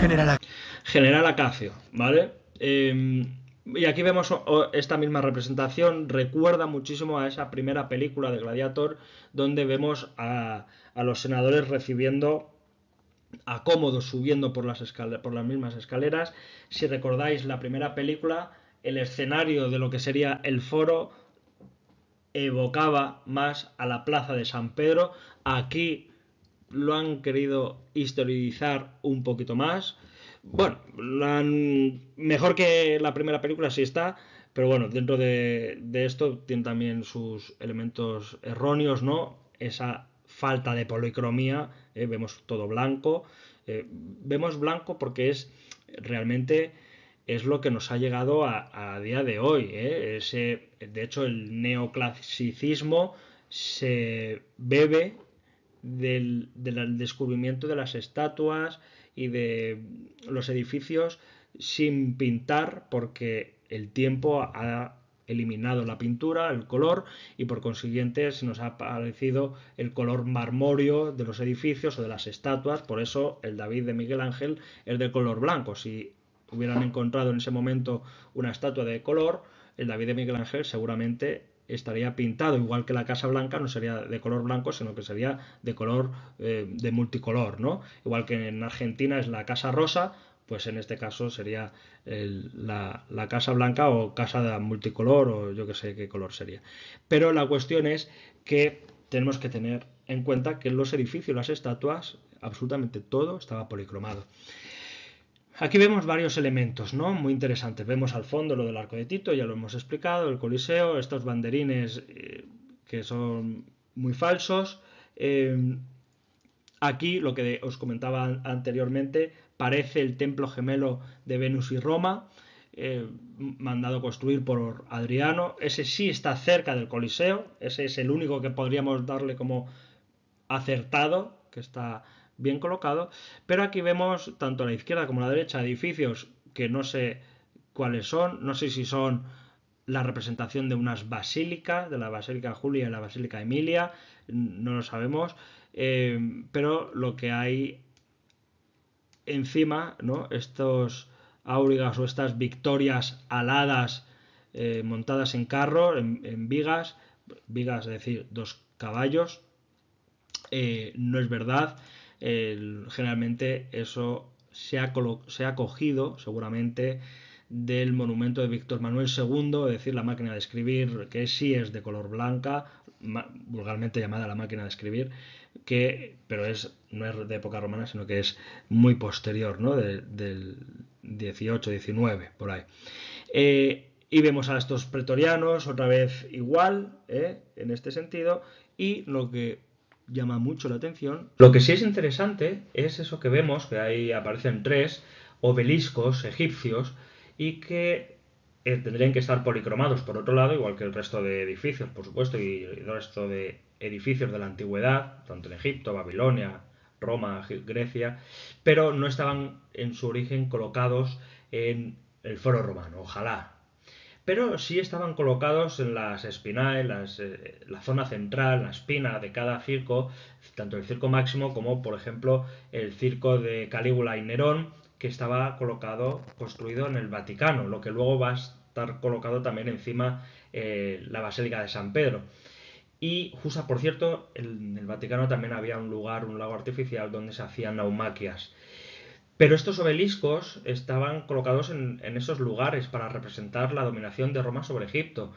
General Acacio. General Acacio, ¿vale? Em, y aquí vemos esta misma representación, recuerda muchísimo a esa primera película de Gladiator, donde vemos a, los senadores recibiendo a cómodos subiendo por las, por las mismas escaleras. Si recordáis la primera película, el escenario de lo que sería el foro evocaba más a la plaza de San Pedro. Aquí lo han querido historizar un poquito más. Bueno, mejor que la primera película sí está, pero bueno, dentro de, esto tiene también sus elementos erróneos, ¿no? Esa falta de policromía, eh, vemos todo blanco. Eh, vemos blanco porque es realmente es lo que nos ha llegado a, día de hoy. Eh. de hecho, el neoclasicismo se bebe del, descubrimiento de las estatuas y de los edificios sin pintar porque el tiempo ha eliminado la pintura, el color, y por consiguiente se nos ha parecido el color marmóreo de los edificios o de las estatuas, por eso el David de Miguel Ángel es de color blanco. Si hubieran encontrado en ese momento una estatua de color, el David de Miguel Ángel seguramente estaría pintado, igual que la Casa Blanca no sería de color blanco, sino que sería de color eh, de multicolor, ¿no? Igual que en Argentina es la Casa Rosa, pues en este caso sería la, Casa Blanca o Casa de multicolor o yo que sé qué color sería. Pero la cuestión es que tenemos que tener en cuenta que los edificios, las estatuas, absolutamente todo estaba policromado. Aquí vemos varios elementos, ¿no? Muy interesantes. Vemos al fondo lo del arco de Tito, ya lo hemos explicado, el Coliseo, estos banderines eh, que son muy falsos. Em, aquí lo que os comentaba anteriormente parece el templo gemelo de Venus y Roma, Mandado eh, mandado construir por Adriano. Ese sí está cerca del Coliseo, ese es el único que podríamos darle como acertado, que está bien colocado, pero aquí vemos tanto a la izquierda como a la derecha edificios que no sé cuáles son, no sé si son la representación de unas basílicas, de la Basílica Julia y la Basílica Emilia, no lo sabemos, eh, pero lo que hay encima, ¿no? Estos áurigas o estas victorias aladas eh, montadas en carro, en, vigas, vigas, es decir, dos caballos, eh, no es verdad generalmente eso se ha, se ha cogido seguramente del monumento de Víctor Manuel II, es decir, la máquina de escribir, que sí es de color blanca, vulgarmente llamada la máquina de escribir, que, pero es, no es de época romana, sino que es muy posterior, del 18, 19, por ahí. Eh, y vemos a estos pretorianos otra vez igual, ¿eh? en este sentido, y lo que llama mucho la atención. Lo que sí es interesante es eso que vemos, que ahí aparecen tres obeliscos egipcios y que eh, tendrían que estar policromados por otro lado, igual que el resto de edificios, por supuesto, y el resto de edificios de la antigüedad, tanto en Egipto, Babilonia, Roma, Grecia, pero no estaban en su origen colocados en el foro romano. Ojalá pero sí estaban colocados en las espinas, eh, la zona central, la espina de cada circo, tanto el circo máximo como, por ejemplo, el circo de Calígula y Nerón, que estaba colocado, construido en el Vaticano, lo que luego va a estar colocado también encima eh, la Basílica de San Pedro. Y justo, por cierto, en el Vaticano también había un lugar, un lago artificial, donde se hacían naumaquias. Pero estos obeliscos estaban colocados en, esos lugares para representar la dominación de Roma sobre Egipto,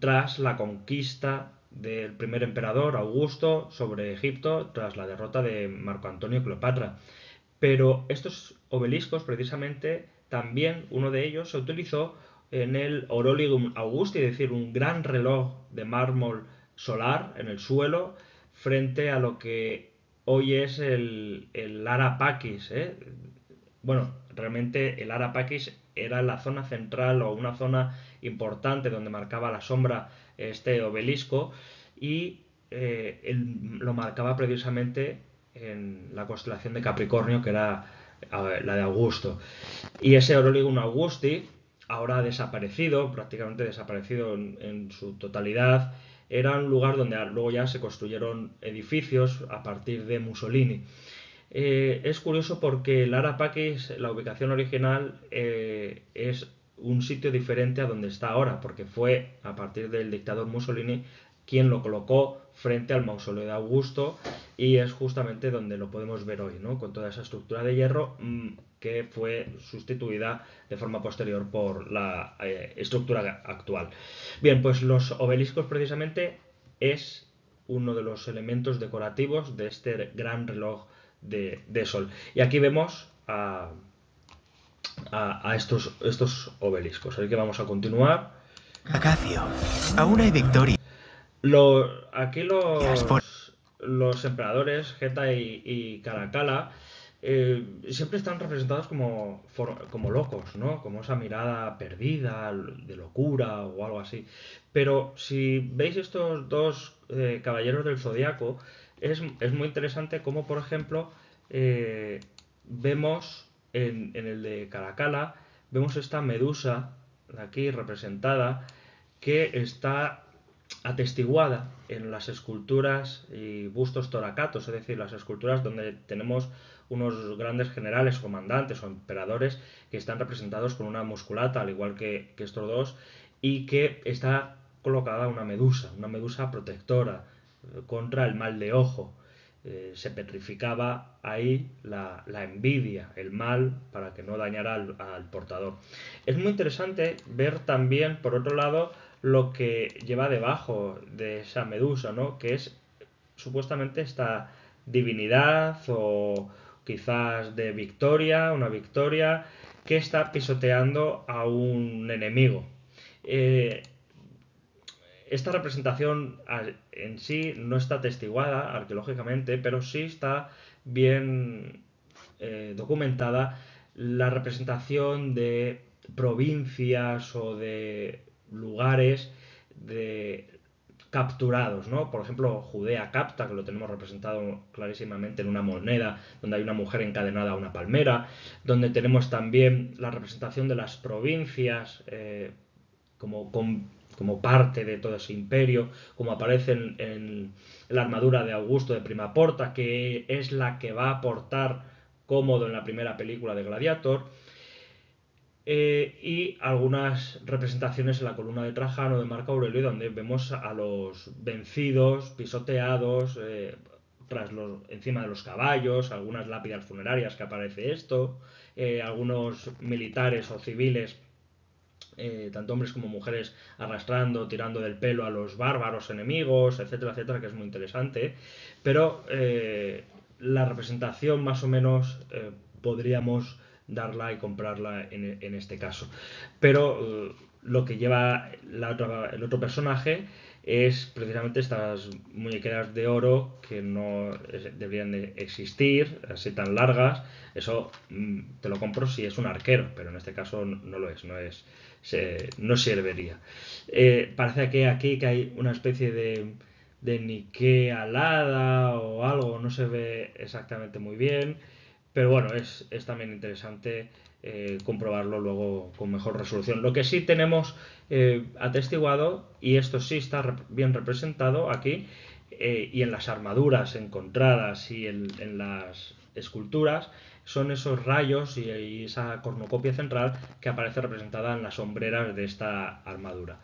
tras la conquista del primer emperador Augusto sobre Egipto, tras la derrota de Marco Antonio y Cleopatra. Pero estos obeliscos, precisamente, también uno de ellos se utilizó en el Oroligum Augusti, es decir, un gran reloj de mármol solar en el suelo, frente a lo que hoy es el, el Arapaquis. ¿eh? Bueno, realmente el Arapaquis era la zona central o una zona importante donde marcaba la sombra este obelisco y eh, lo marcaba precisamente en la constelación de Capricornio, que era la de Augusto. Y ese Aurelium Augusti ahora ha desaparecido, prácticamente desaparecido en su totalidad, era un lugar donde luego ya se construyeron edificios a partir de Mussolini. Eh, es curioso porque el Paquis, la ubicación original, eh, es un sitio diferente a donde está ahora, porque fue a partir del dictador Mussolini quien lo colocó frente al mausoleo de Augusto y es justamente donde lo podemos ver hoy, ¿no? Con toda esa estructura de hierro mm, que fue sustituida de forma posterior por la eh, estructura actual. Bien, pues los obeliscos precisamente es uno de los elementos decorativos de este gran reloj de, sol. Y aquí vemos a, estos, estos obeliscos. Así que vamos a continuar. Acacio, aún hay victoria aquí los, emperadores Geta y, Caracala, eh, siempre están representados como, como locos, ¿no? Como esa mirada perdida, de locura o algo así. Pero si veis estos dos eh, caballeros del zodiaco, es, muy interesante como, por ejemplo, eh, vemos en, en, el de Caracala, vemos esta medusa aquí representada que está atestiguada en las esculturas y bustos toracatos, es decir, las esculturas donde tenemos unos grandes generales, comandantes o emperadores que están representados con una musculata, al igual que, estos dos, y que está colocada una medusa, una medusa protectora eh, contra el mal de ojo. Eh, se petrificaba ahí la, envidia, el mal, para que no dañara al portador. Es muy interesante ver también, por otro lado, lo que lleva debajo de esa medusa, ¿no? Que es supuestamente esta divinidad o quizás de victoria, una victoria, que está pisoteando a un enemigo. Eh, esta representación en sí no está testiguada arqueológicamente, pero sí está bien eh, documentada la representación de provincias o de lugares de capturados, ¿no? Por ejemplo, Judea capta, que lo tenemos representado clarísimamente en una moneda, donde hay una mujer encadenada a una palmera, donde tenemos también la representación de las provincias eh, como, parte de todo ese imperio, como aparece en, en la armadura de Augusto de Primaporta, que es la que va a aportar cómodo en la primera película de Gladiator, eh, y algunas representaciones en la columna de Trajano de Marco Aurelio, donde vemos a los vencidos, pisoteados, eh, tras los, encima de los caballos, algunas lápidas funerarias que aparece esto, eh, algunos militares o civiles, tanto hombres como mujeres, arrastrando, tirando del pelo a los bárbaros enemigos, etcétera, etcétera, que es muy interesante. Pero la representación más o menos podríamos darla y comprarla en, este caso. Pero eh, lo que lleva el otro personaje es precisamente estas muñequeras de oro que no deberían de existir, así tan largas. Eso mm, te lo compro si es un arquero, pero en este caso no lo es, no es no serviría. Eh, parece que aquí que hay una especie de, de nique alada o algo, no se ve exactamente muy bien. Pero bueno, es, también interesante eh, comprobarlo luego con mejor resolución. Lo que sí tenemos eh, atestiguado, y esto sí está bien representado aquí, eh, y en las armaduras encontradas y en, las esculturas, son esos rayos y, esa cornucopia central que aparece representada en las sombreras de esta armadura.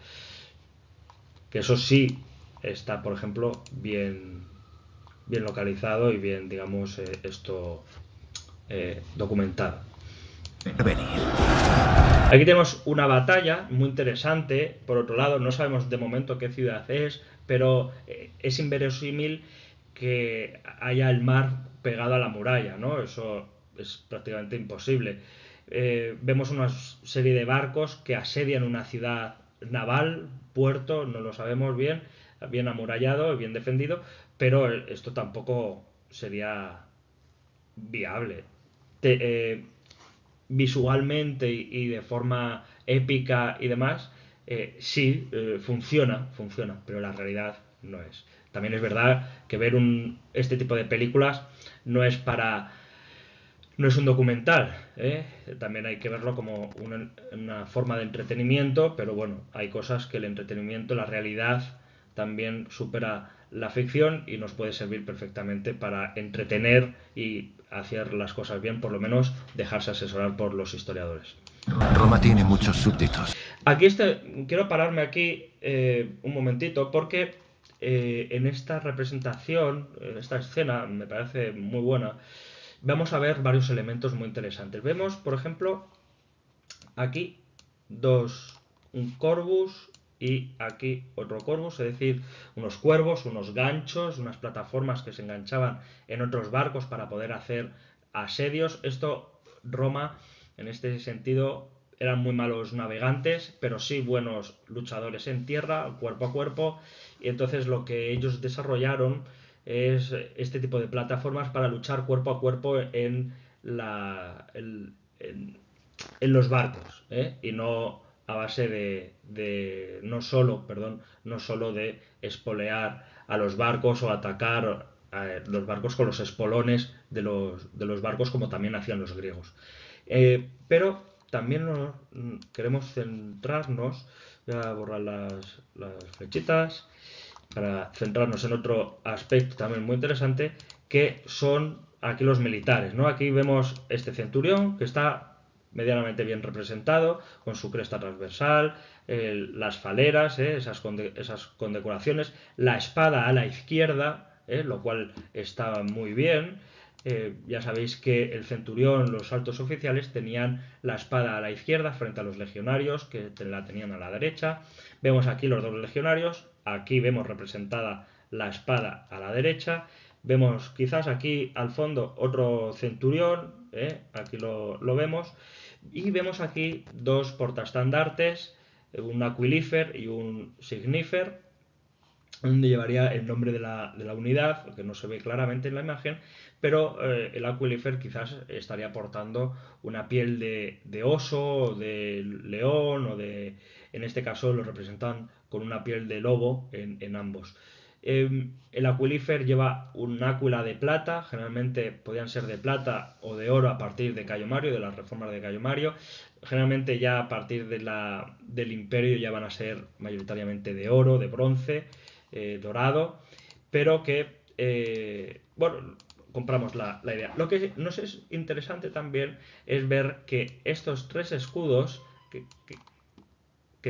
Que eso sí está, por ejemplo, bien, bien localizado y bien, digamos, esto eh, documentada. Aquí tenemos una batalla muy interesante. Por otro lado, no sabemos de momento qué ciudad es, pero eh, es inverosímil que haya el mar pegado a la muralla, ¿no? Eso es prácticamente imposible. Eh, vemos una serie de barcos que asedian una ciudad naval, puerto, no lo sabemos bien, bien amurallado, bien defendido, pero eh, esto tampoco sería viable. Eh, visualmente y de forma épica y demás, eh, sí, eh, funciona, funciona, pero la realidad no es. También es verdad que ver un, este tipo de películas no es para... No es un documental, también hay que verlo como una forma de entretenimiento, pero bueno, hay cosas que el entretenimiento, la realidad, también supera la ficción y nos puede servir perfectamente para entretener y hacer las cosas bien, por lo menos dejarse asesorar por los historiadores. Roma tiene muchos súbditos. Aquí este, quiero pararme aquí eh, un momentito porque eh, en esta representación, en esta escena, me parece muy buena, vamos a ver varios elementos muy interesantes. Vemos, por ejemplo, aquí dos, un corvus y aquí otro corvo, es decir, unos cuervos, unos ganchos, unas plataformas que se enganchaban en otros barcos para poder hacer asedios. Esto Roma, en este sentido, eran muy malos navegantes, pero sí buenos luchadores en tierra, cuerpo a cuerpo, y entonces lo que ellos desarrollaron es este tipo de plataformas para luchar cuerpo a cuerpo en, la, en, los barcos, ¿eh? y no a base de, no solo, perdón, no solo de espolear a los barcos o atacar a eh, los barcos con los espolones de los, de los barcos como también hacían los griegos. Eh, pero también mm, queremos centrarnos, voy a borrar las, las flechitas, para centrarnos en otro aspecto también muy interesante, que son aquí los militares. ¿no? Aquí vemos este centurión que está medianamente bien representado, con su cresta transversal, las faleras, eh, esas, condecoraciones, la espada a la izquierda, eh, lo cual estaba muy bien. Eh, ya sabéis que el centurión, los altos oficiales, tenían la espada a la izquierda frente a los legionarios, que la tenían a la derecha. Vemos aquí los dos legionarios, aquí vemos representada la espada a la derecha Vemos quizás aquí al fondo otro centurión, ¿eh? aquí lo, vemos, y vemos aquí dos portastandartes, un aquilifer y un signifer, donde llevaría el nombre de la, unidad, que no se ve claramente en la imagen, pero eh, el aquilifer quizás estaría portando una piel de, oso, o de león, o de, en este caso lo representan con una piel de lobo en ambos. Em, el aquilifer lleva un áquila de plata, generalmente podían ser de plata o de oro a partir de Cayo Mario, de las reformas de Cayo Mario. Generalmente ya a partir de la, del imperio ya van a ser mayoritariamente de oro, de bronce, eh, dorado, pero que, eh, bueno, compramos la, idea. Lo que nos es interesante también es ver que estos tres escudos que,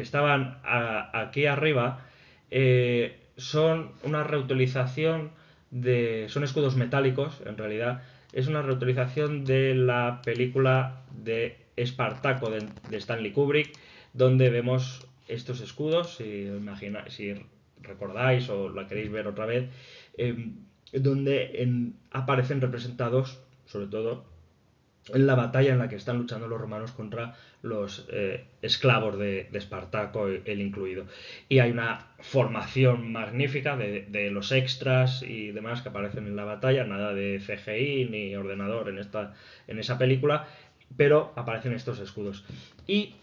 estaban aquí arriba, eh, son una reutilización de... son escudos metálicos, en realidad. Es una reutilización de la película de Espartaco de, Stanley Kubrick, donde vemos estos escudos, si, imagina, si recordáis o la queréis ver otra vez, em, donde aparecen representados, sobre todo, en la batalla en la que están luchando los romanos contra los eh, esclavos de, Espartaco, el incluido. Y hay una formación magnífica de, los extras y demás que aparecen en la batalla, nada de CGI ni ordenador en, esta, en esa película, pero aparecen estos escudos. Y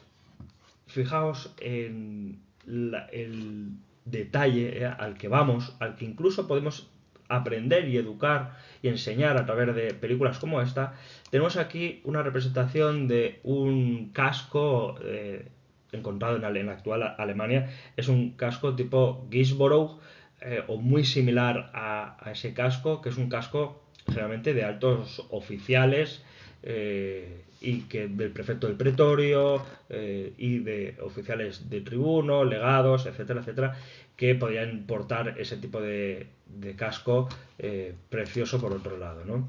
fijaos en el detalle eh, al que vamos, al que incluso podemos aprender y educar y enseñar a través de películas como esta, tenemos aquí una representación de un casco eh, encontrado en, la actual Alemania. Es un casco tipo Gisborough eh, o muy similar a, ese casco, que es un casco generalmente de altos oficiales. Eh, y que del prefecto del pretorio y de oficiales de tribuno, legados, etcétera, etcétera, que podían importar ese tipo de, casco eh, precioso por otro lado. ¿no?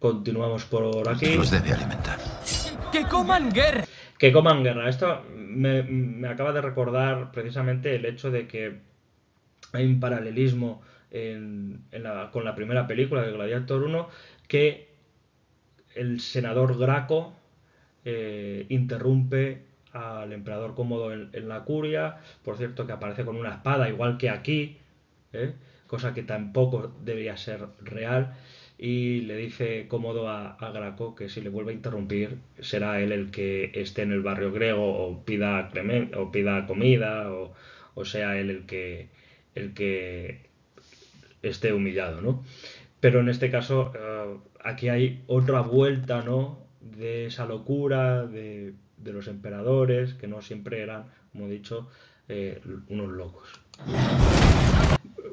Continuamos por aquí. ¡Que coman guerra! Que coman guerra. Esto me, acaba de recordar precisamente el hecho de que hay un paralelismo con la primera película de Gladiator 1 que el senador Graco eh, interrumpe al emperador cómodo en, la curia, por cierto que aparece con una espada igual que aquí, ¿eh? cosa que tampoco debería ser real, y le dice cómodo a, Graco que si le vuelve a interrumpir será él el que esté en el barrio griego o pida, o pida comida o, sea él el que, el que esté humillado, ¿no? Pero en este caso, eh, aquí hay otra vuelta, ¿no? De esa locura, de de los emperadores, que no siempre eran, como he dicho, eh, unos locos.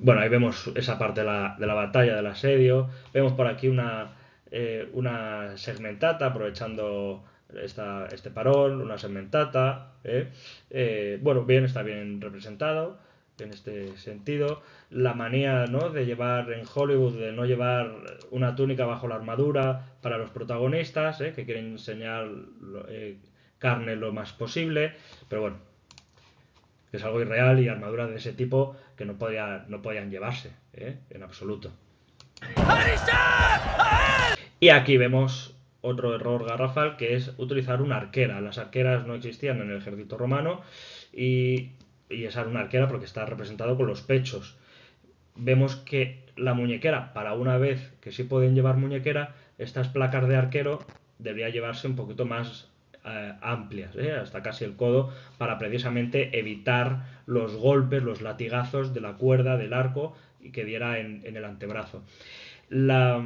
Bueno, ahí vemos esa parte de la, batalla, del asedio. Vemos por aquí una, eh, una segmentata, aprovechando este parón, una segmentata. ¿eh? bueno, bien, está bien representado en este sentido. La manía de llevar en Hollywood, de no llevar una túnica bajo la armadura para los protagonistas, que quieren enseñar carne lo más posible, pero bueno, es algo irreal y armadura de ese tipo que no, podía, no podían llevarse, ¿eh? en absoluto. Y aquí vemos otro error garrafal que es utilizar una arquera. Las arqueras no existían en el ejército romano y, y una arquera porque está representado con los pechos. Vemos que la muñequera, para una vez que sí pueden llevar muñequera, estas placas de arquero debería llevarse un poquito más eh, amplias, ¿eh? hasta casi el codo, para precisamente evitar los golpes, los latigazos de la cuerda, del arco, y que diera en, el antebrazo. La,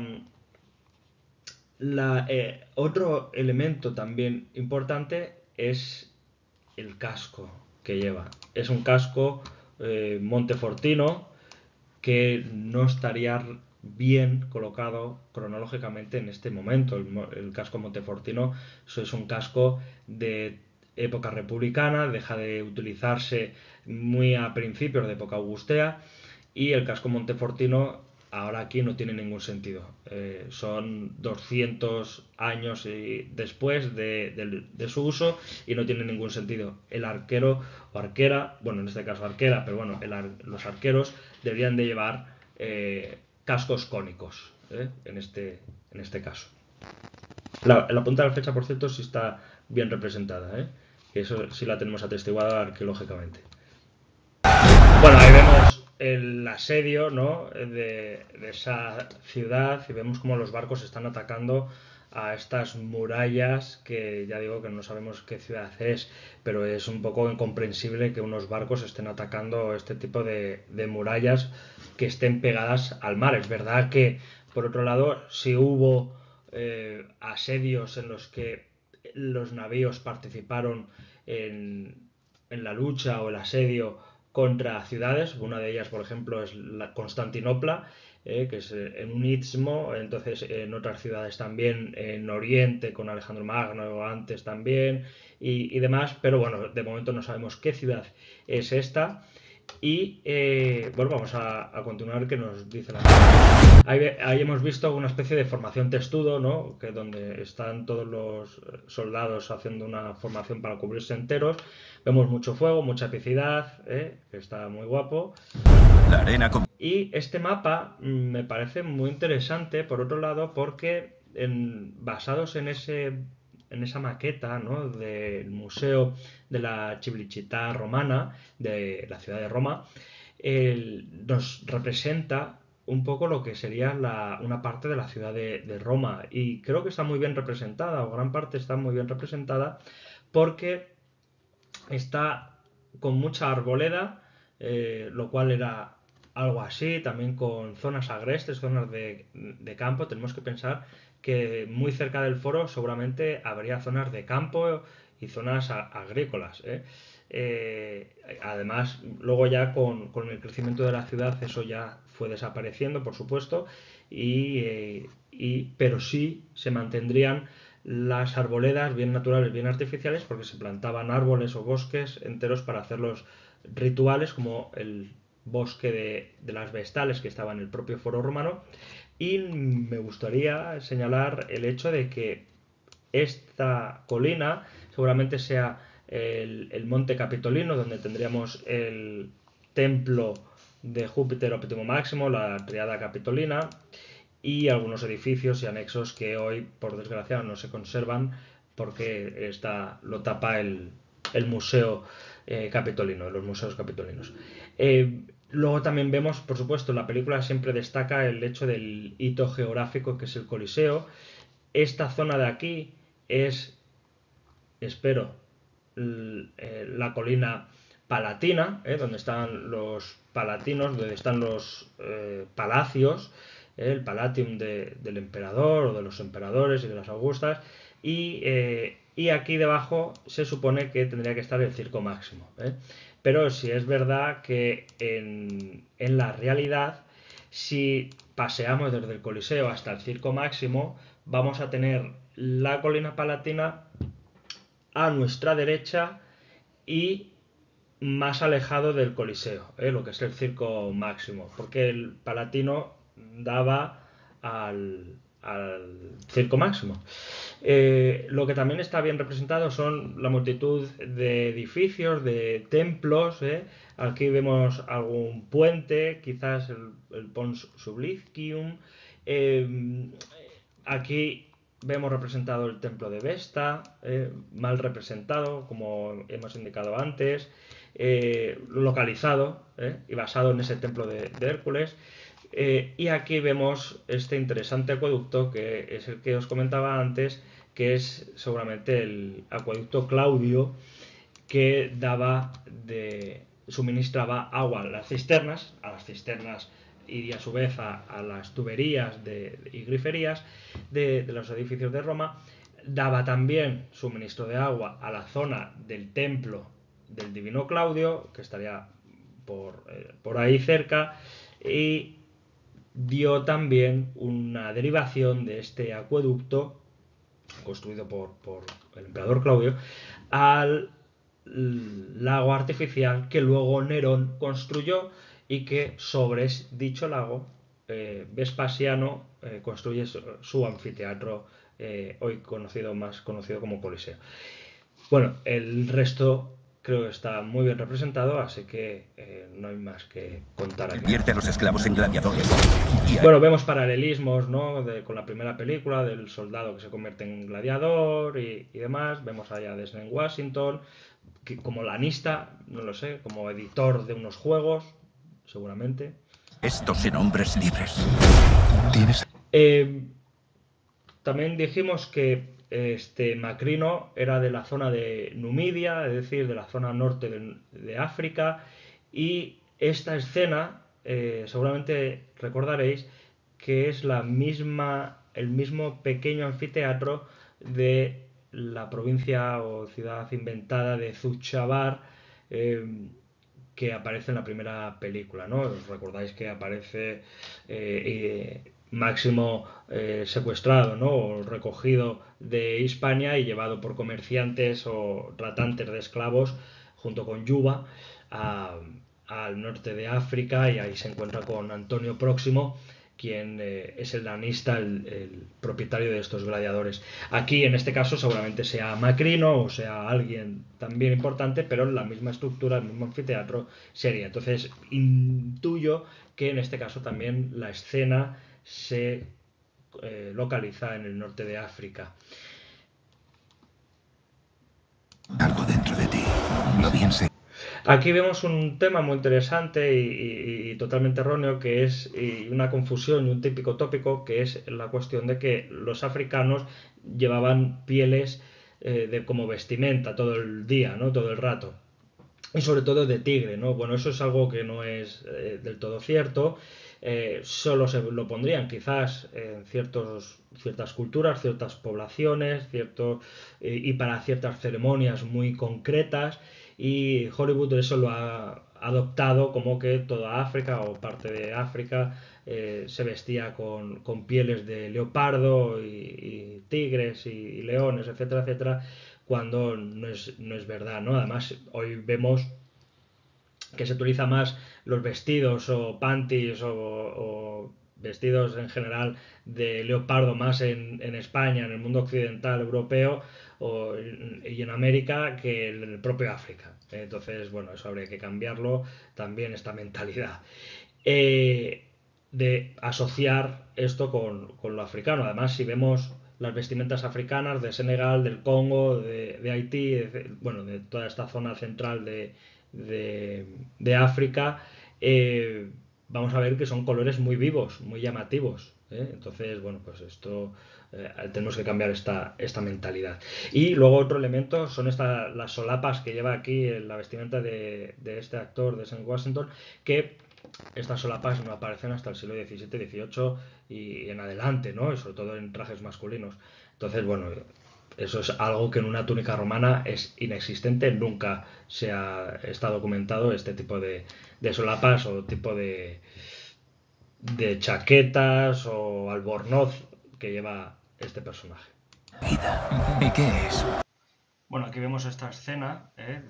eh, otro elemento también importante es el casco que lleva. Es un casco montefortino que no estaría bien colocado cronológicamente en este momento. El, casco montefortino es un casco de época republicana, deja de utilizarse muy a principios de época augustea y el casco montefortino ahora aquí no tiene ningún sentido. Eh, son 200 años eh, después de, su uso y no tiene ningún sentido. El arquero o arquera, bueno, en este caso arquera, pero bueno, los arqueros deberían de llevar eh, cascos cónicos, ¿eh? en, este, en este caso. La, punta de la fecha, por cierto, sí está bien representada, ¿eh? eso sí la tenemos atestiguada arqueológicamente. Bueno, ahí vemos el asedio ¿no? de, esa ciudad y vemos cómo los barcos están atacando a estas murallas que ya digo que no sabemos qué ciudad es, pero es un poco incomprensible que unos barcos estén atacando este tipo de murallas que estén pegadas al mar. Es verdad que, por otro lado, si hubo eh, asedios en los que los navíos participaron en, la lucha o el asedio contra ciudades, una de ellas, por ejemplo, es la Constantinopla, eh, que es eh, en un istmo, entonces en otras ciudades también, en Oriente con Alejandro Magno antes también y, y demás, pero bueno, de momento no sabemos qué ciudad es esta. Y eh, bueno, vamos a, continuar que nos dice la... Ahí, ahí, hemos visto una especie de formación testudo, ¿no? Que donde están todos los eh, soldados haciendo una formación para cubrirse enteros. Vemos mucho fuego, mucha epicidad, ¿eh? que está muy guapo. La arena Y este mapa mm, me parece muy interesante, por otro lado, porque basados en ese en esa maqueta del Museo de la Civilichità Romana de la ciudad de Roma, nos representa un poco lo que sería una parte de la ciudad de, Roma. Y creo que está muy bien representada, o gran parte está muy bien representada, porque está con mucha arboleda, eh, lo cual era algo así, también con zonas agrestes, zonas de, de campo. Tenemos que pensar que muy cerca del foro seguramente habría zonas de campo y zonas agrícolas. ¿eh? Eh, además, luego ya con, el crecimiento de la ciudad eso ya fue desapareciendo, por supuesto, eh, y, pero sí se mantendrían las arboledas bien naturales, bien artificiales, porque se plantaban árboles o bosques enteros para hacer los rituales, como el bosque de, de las vestales que estaba en el propio foro romano, y me gustaría señalar el hecho de que esta colina seguramente sea el, monte capitolino, donde tendríamos el templo de Júpiter Optimo máximo, la triada capitolina, y algunos edificios y anexos que hoy, por desgracia, no se conservan porque está, lo tapa el, Museo eh, Capitolino, los museos capitolinos. Eh, Luego también vemos, por supuesto, la película siempre destaca el hecho del hito geográfico que es el Coliseo. Esta zona de aquí es, espero, eh, la colina palatina, eh, donde están los palatinos, donde están los eh, palacios, el palatium del emperador o de los emperadores y de las augustas. Y, y, aquí debajo se supone que tendría que estar el circo máximo pero sí es verdad que en, la realidad, si paseamos desde el Coliseo hasta el Circo Máximo, vamos a tener la colina palatina a nuestra derecha y más alejado del Coliseo, ¿eh? lo que es el circo máximo, porque el Palatino daba al, al circo máximo. Eh, lo que también está bien representado son la multitud de edificios, de templos. ¿eh? Aquí vemos algún puente, quizás el, Pons Sublicium. Em, aquí vemos representado el templo de Vesta, ¿eh? mal representado, como hemos indicado antes, localizado y basado en ese templo de Hércules. Eh, y aquí vemos este interesante acueducto que es el que os comentaba antes, que es seguramente el acueducto Claudio que daba suministraba agua a las cisternas, a las cisternas y a su vez a, las tuberías de, y griferías de, los edificios de Roma, daba también suministro de agua a la zona del templo del divino Claudio, que estaría por, eh, por ahí cerca, y dio también una derivación de este acueducto construido por, el emperador Claudio al lago artificial que luego Nerón construyó y que sobre dicho lago eh, Vespasiano eh, construye su, anfiteatro eh, hoy conocido más conocido como Coliseo. Bueno, el resto creo que está muy bien representado, así que eh, no hay más que contar aquí. Convierte a los esclavos en gladiadores. Bueno, vemos paralelismos ¿no? con la primera película del soldado que se convierte en gladiador y, demás. Vemos allá desde en Washington, como lanista, no lo sé, como editor de unos juegos, seguramente. Estos en hombres libres. Eh, también dijimos que este, Macrino era de la zona de Numidia, es decir, de la zona norte de, África, y esta escena, eh, seguramente recordaréis, que es la misma, el mismo pequeño anfiteatro de la provincia o ciudad inventada de Zuchabar, eh, que aparece en la primera película, ¿no? Os recordáis que aparece eh, Máximo eh, secuestrado ¿no? o recogido de Hispania y llevado por comerciantes o tratantes de esclavos junto con Yuba al norte de África y ahí se encuentra con Antonio Próximo quien eh, es el danista, el, propietario de estos gladiadores. Aquí, en este caso, seguramente sea Macrino o sea alguien también importante, pero en la misma estructura, el mismo anfiteatro sería. Entonces, intuyo que en este caso también la escena se eh, localiza en el norte de África. Algo dentro de ti, lo piense. Aquí vemos un tema muy interesante y, totalmente erróneo, que es una confusión y un típico tópico, que es la cuestión de que los africanos llevaban pieles eh, de, como vestimenta todo el día, ¿no? todo el rato. Y sobre todo de tigre, ¿no? Bueno, eso es algo que no es eh, del todo cierto. Eh, solo se lo pondrían quizás en ciertas culturas, ciertas poblaciones, eh, y para ciertas ceremonias muy concretas. Y Hollywood eso lo ha adoptado como que toda África o parte de África eh, se vestía con, pieles de leopardo y, tigres y, leones, etcétera, etcétera, cuando no es, no es verdad, ¿no? Además, hoy vemos que se utiliza más los vestidos o panties o, vestidos en general de leopardo más en, España, en el mundo occidental europeo y en América que en el propio África. Entonces, bueno, eso habría que cambiarlo también, esta mentalidad. Eh, de asociar esto con, lo africano. Además, si vemos las vestimentas africanas de Senegal, del Congo, de, Haití, bueno, de toda esta zona central de, de, África, eh, vamos a ver que son colores muy vivos, muy llamativos. ¿eh? Entonces, bueno, pues esto eh, tenemos que cambiar esta, esta mentalidad. Y luego otro elemento son estas las solapas que lleva aquí en la vestimenta de, de este actor de St. Washington, que estas solapas no aparecen hasta el siglo XVII, XVIII y, y en adelante, ¿no? Y sobre todo en trajes masculinos. Entonces, bueno, eso es algo que en una túnica romana es inexistente, nunca se ha, está documentado este tipo de, solapas o tipo de, chaquetas o albornoz que lleva este personaje. ¿y qué es? Bueno, aquí vemos esta escena ¿eh?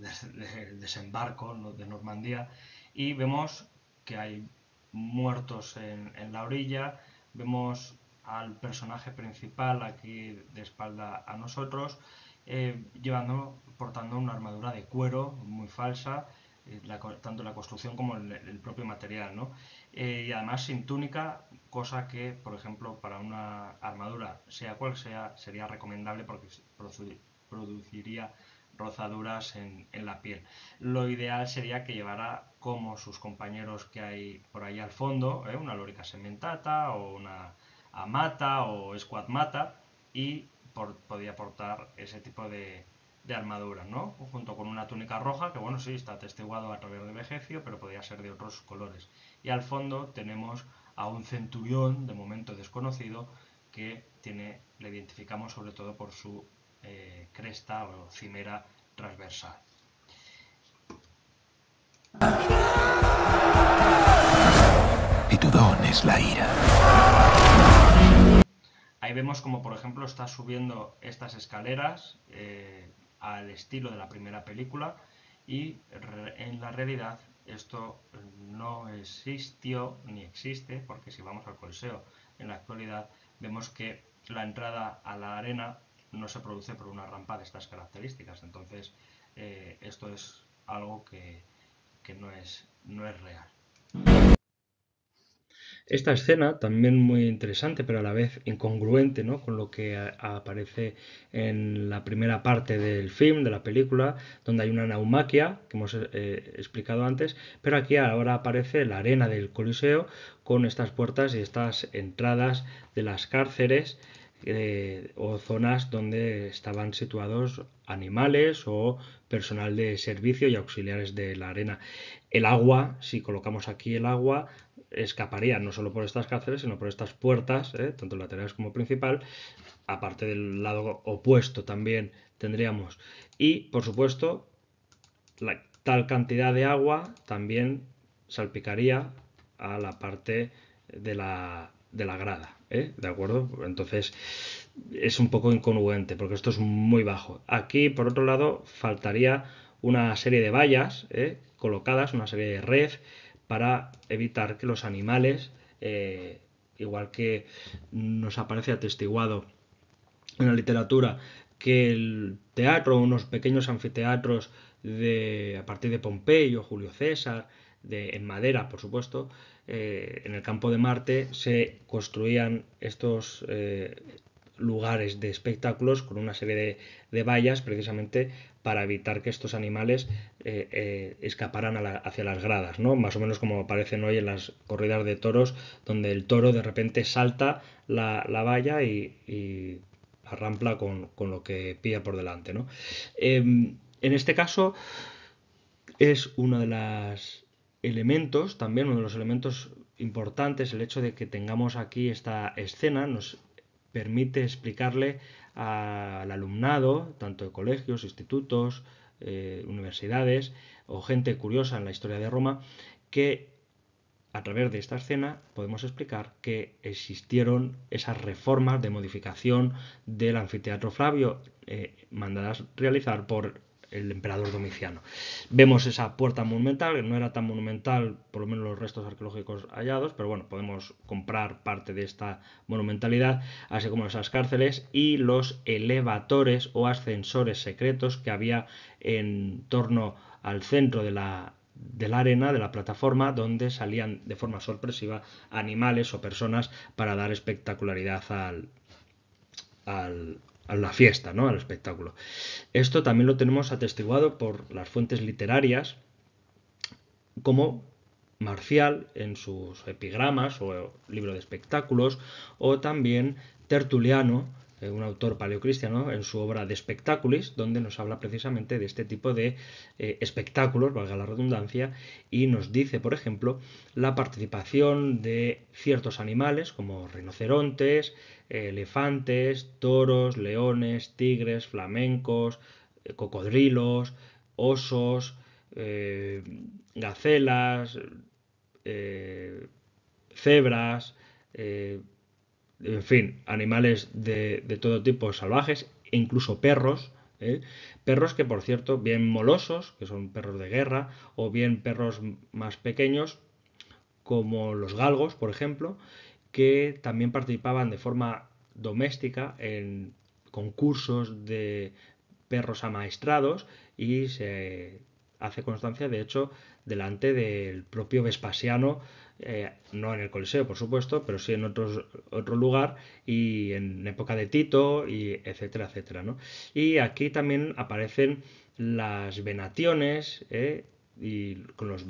de, desembarco de Normandía y vemos que hay muertos en, en la orilla, vemos al personaje principal aquí de espalda a nosotros, eh, llevando, portando una armadura de cuero muy falsa, eh, la, tanto la construcción como el, propio material, ¿no? Eh, y además sin túnica, cosa que, por ejemplo, para una armadura, sea cual sea, sería recomendable porque produciría rozaduras en, la piel. Lo ideal sería que llevara como sus compañeros que hay por ahí al fondo, una lórica sementata o una a mata o squad mata y podía portar ese tipo de, armadura, ¿no? Junto con una túnica roja, que bueno, sí, está atestiguado a través de Vegecio, pero podía ser de otros colores. Y al fondo tenemos a un centurión, de momento desconocido, que tiene, le identificamos sobre todo por su eh, cresta o cimera transversal. Y es la ira. Ahí vemos como, por ejemplo, está subiendo estas escaleras eh, al estilo de la primera película y en la realidad esto no existió ni existe, porque si vamos al Coliseo en la actualidad vemos que la entrada a la arena no se produce por una rampa de estas características. Entonces, eh, esto es algo que, no, es, no es real. Esta escena, también muy interesante, pero a la vez incongruente ¿no? con lo que aparece en la primera parte del film, de la película, donde hay una naumaquia, que hemos eh, explicado antes, pero aquí ahora aparece la arena del Coliseo con estas puertas y estas entradas de las cárceles. Eh, o zonas donde estaban situados animales o personal de servicio y auxiliares de la arena el agua, si colocamos aquí el agua, escaparía no solo por estas cárceles, sino por estas puertas, ¿eh? tanto laterales como principal. Aparte del lado opuesto también tendríamos. Y, por supuesto, tal cantidad de agua también salpicaría a la parte de la, de la grada. ¿eh? ¿De acuerdo? Entonces es un poco incongruente porque esto es muy bajo. Aquí, por otro lado, faltaría una serie de vallas ¿eh? colocadas una serie de red para evitar que los animales, eh, igual que nos aparece atestiguado en la literatura, que el teatro, unos pequeños anfiteatros de, a partir de Pompeyo, Julio César, de, en madera, por supuesto, eh, en el campo de Marte se construían estos eh, lugares de espectáculos con una serie de, de vallas precisamente para evitar que estos animales eh, eh, escaparan hacia las gradas, ¿no? Más o menos como aparecen hoy en las corridas de toros, donde el toro de repente salta la, valla y, arrampla con, lo que pilla por delante, ¿no? Em, en este caso es uno de los elementos, también uno de los elementos importantes, el hecho de que tengamos aquí esta escena nos permite explicarle al alumnado, tanto de colegios, institutos, eh, universidades o gente curiosa en la historia de Roma, que a través de esta escena podemos explicar que existieron esas reformas de modificación del anfiteatro Flavio eh, mandadas realizar por el emperador Domiciano. Vemos esa puerta monumental, que no era tan monumental, por lo menos los restos arqueológicos hallados, pero bueno, podemos comprar parte de esta monumentalidad, así como esas cárceles y los elevadores o ascensores secretos que había en torno al centro de la de la arena, de la plataforma, donde salían de forma sorpresiva animales o personas para dar espectacularidad al, al, a la fiesta, ¿no? Al espectáculo. Esto también lo tenemos atestiguado por las fuentes literarias, como Marcial en sus epigramas o libro de espectáculos, o también Tertuliano eh, un autor paleocristiano, en su obra De Spectaculis, donde nos habla precisamente de este tipo de eh, espectáculos, valga la redundancia, y nos dice, por ejemplo, la participación de ciertos animales como rinocerontes, elefantes, toros, leones, tigres, flamencos, eh, cocodrilos, osos, gacelas, cebras, en fin, animales de, todo tipo salvajes, e incluso perros, ¿eh? perros que por cierto, bien molosos, que son perros de guerra, o bien perros más pequeños, como los galgos, por ejemplo, que también participaban de forma doméstica en concursos de perros amaestrados y se hace constancia, de hecho, delante del propio Vespasiano eh, no en el Coliseo, por supuesto, pero sí en otro lugar y en época de Tito, y etcétera, etcétera. ¿no? Y aquí también aparecen las venaciones, ¿eh? y con los,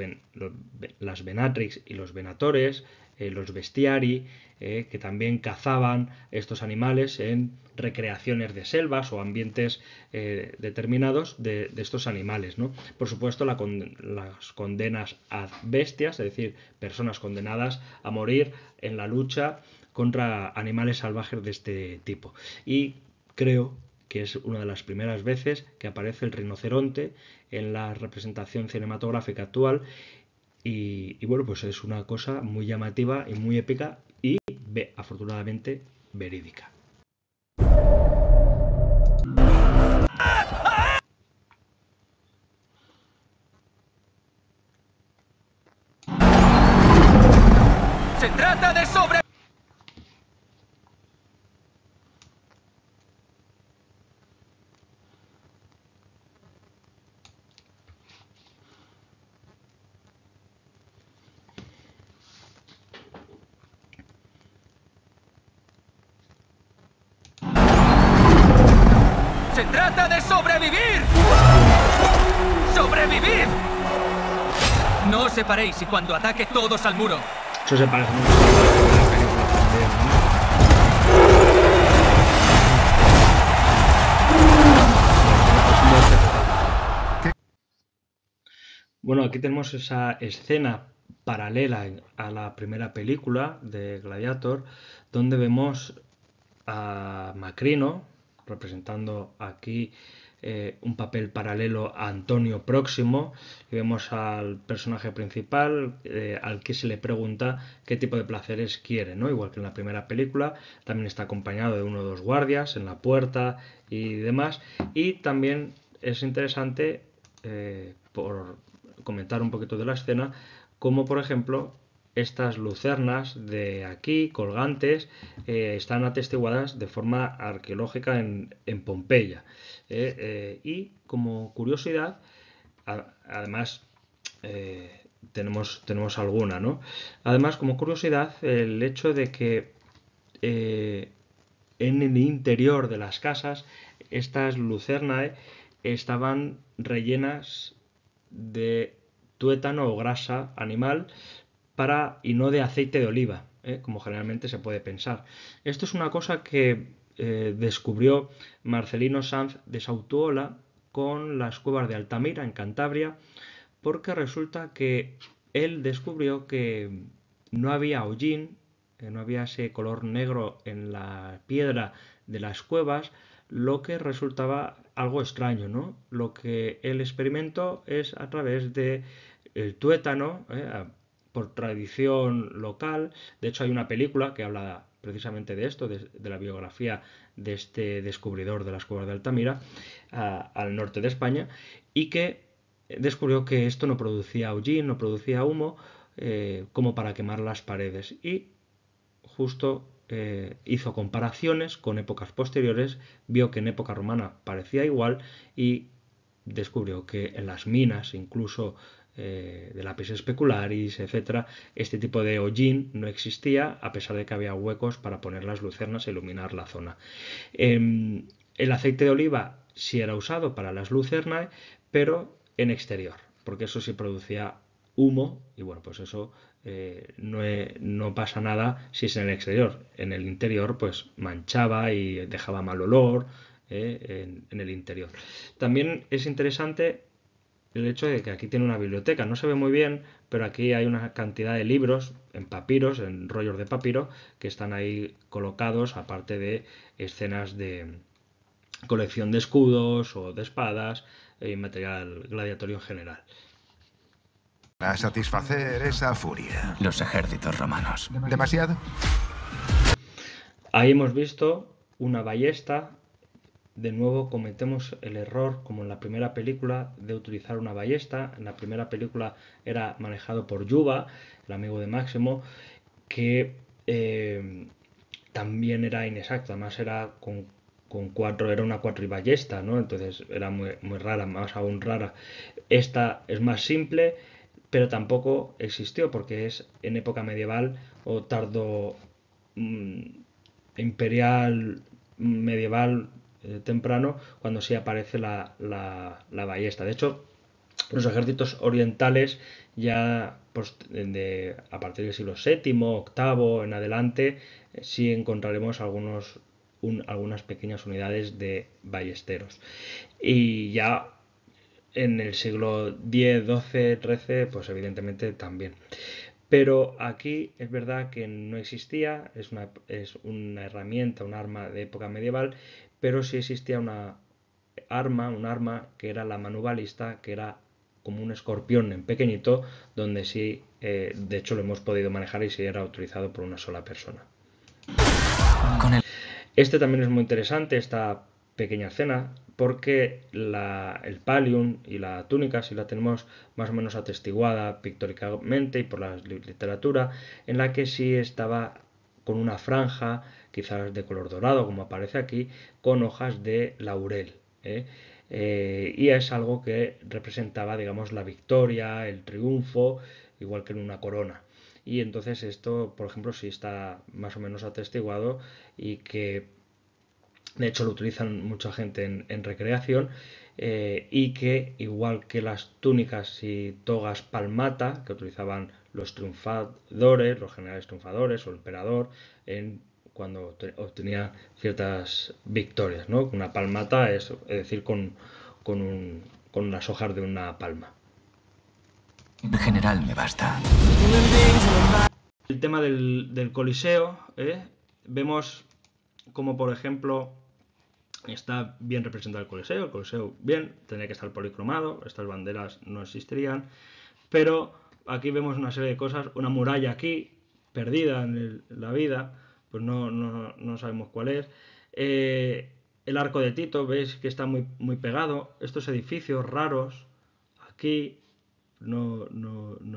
las venatrix y los venatores, eh, los bestiari, eh, que también cazaban estos animales en recreaciones de selvas o ambientes eh, determinados de, estos animales. ¿no? Por supuesto, las condenas a bestias, es decir, personas condenadas a morir en la lucha contra animales salvajes de este tipo. Y creo que es una de las primeras veces que aparece el rinoceronte en la representación cinematográfica actual y, bueno, pues es una cosa muy llamativa y muy épica y afortunadamente verídica. paréis y cuando ataque todos al muro. Eso se parece mucho Bueno, aquí tenemos esa escena paralela a la primera película de Gladiator, donde vemos a Macrino representando aquí eh, un papel paralelo a Antonio Próximo. Y vemos al personaje principal eh, al que se le pregunta qué tipo de placeres quiere, ¿no? Igual que en la primera película, también está acompañado de uno o dos guardias en la puerta y demás. Y también es interesante, eh, por comentar un poquito de la escena, como por ejemplo estas lucernas de aquí, colgantes, eh, están atestiguadas de forma arqueológica en, Pompeya. Eh, eh, y como curiosidad, además tenemos, tenemos alguna, ¿no? Además, como curiosidad, el hecho de que en el interior de las casas estas lucernae estaban rellenas de tuétano o grasa animal y no de aceite de oliva, ¿eh? como generalmente se puede pensar. Esto es una cosa que eh, descubrió Marcelino Sanz de Sautuola con las cuevas de Altamira en Cantabria, porque resulta que él descubrió que no había hollín, no había ese color negro en la piedra de las cuevas, lo que resultaba algo extraño, ¿no? Lo que él experimentó es a través de el eh, tuétano, por tradición local. De hecho, hay una película que habla precisamente de esto, de, la biografía de este descubridor de las cuevas de Altamira al norte de España, y que descubrió que esto no producía hollín, no producía humo, eh, como para quemar las paredes. Y justo eh, hizo comparaciones con épocas posteriores, vio que en época romana parecía igual y descubrió que en las minas, incluso eh, de lápices especularis etcétera Este tipo de hollín no existía, a pesar de que había huecos para poner las lucernas e iluminar la zona. Em, el aceite de oliva sí era usado para las lucernas, pero en exterior, porque eso sí producía humo y bueno, pues eso eh, e, no, pasa nada si es en el exterior. En el interior pues manchaba y dejaba mal olor eh, en el interior. También es interesante el hecho de que aquí tiene una biblioteca. No se ve muy bien, pero aquí hay una cantidad de libros en papiros, en rollos de papiro, que están ahí colocados, aparte de escenas de colección de escudos o de espadas y material gladiatorio en general. Para satisfacer esa furia. Los ejércitos romanos. ¿Demasiado? Ahí hemos visto una ballesta de nuevo cometemos el error, como en la primera película, de utilizar una ballesta. En la primera película era manejado por Yuba, el amigo de Máximo, que eh, también era inexacto, además era con, cuatro, era una cuatro y ballesta, ¿no? Entonces era muy, rara, más aún rara. Esta es más simple, pero tampoco existió, porque es en época medieval o tardo mm, imperial medieval eh, temprano cuando sí aparece la, ballesta. De hecho, los ejércitos orientales ya pues, a partir del siglo VII, VIII en adelante, eh, sí encontraremos algunos, algunas pequeñas unidades de ballesteros. Y ya en el siglo X, XII, XIII, pues evidentemente también. Pero aquí es verdad que no existía, es una, es una herramienta, un arma de época medieval, pero sí existía una arma, un arma que era la manubalista, que era como un escorpión en pequeñito, donde sí, eh, de hecho lo hemos podido manejar y sí era autorizado por una sola persona. Este también es muy interesante, esta pequeña escena, porque el palium y la túnica, si la tenemos más o menos atestiguada pictóricamente y por la literatura, en la que sí estaba con una franja quizás de color dorado como aparece aquí, con hojas de laurel. ¿eh? Eh, y es algo que representaba, digamos, la victoria, el triunfo, igual que en una corona. Y entonces esto, por ejemplo, sí está más o menos atestiguado y que de hecho lo utilizan mucha gente en, recreación eh, y que igual que las túnicas y togas palmata que utilizaban los triunfadores, los generales triunfadores o el emperador en cuando obtenía ciertas victorias, ¿no? Una palmata es, decir, con, con, un, con las hojas de una palma. En general me basta. El tema del, Coliseo, ¿eh? vemos como por ejemplo está bien representado el Coliseo, el Coliseo bien, tenía que estar policromado, estas banderas no existirían, pero aquí vemos una serie de cosas, una muralla aquí, perdida en la vida, pues no, sabemos cuál es. Eh, el arco de Tito, veis que está muy, muy pegado. Estos edificios raros, aquí, no,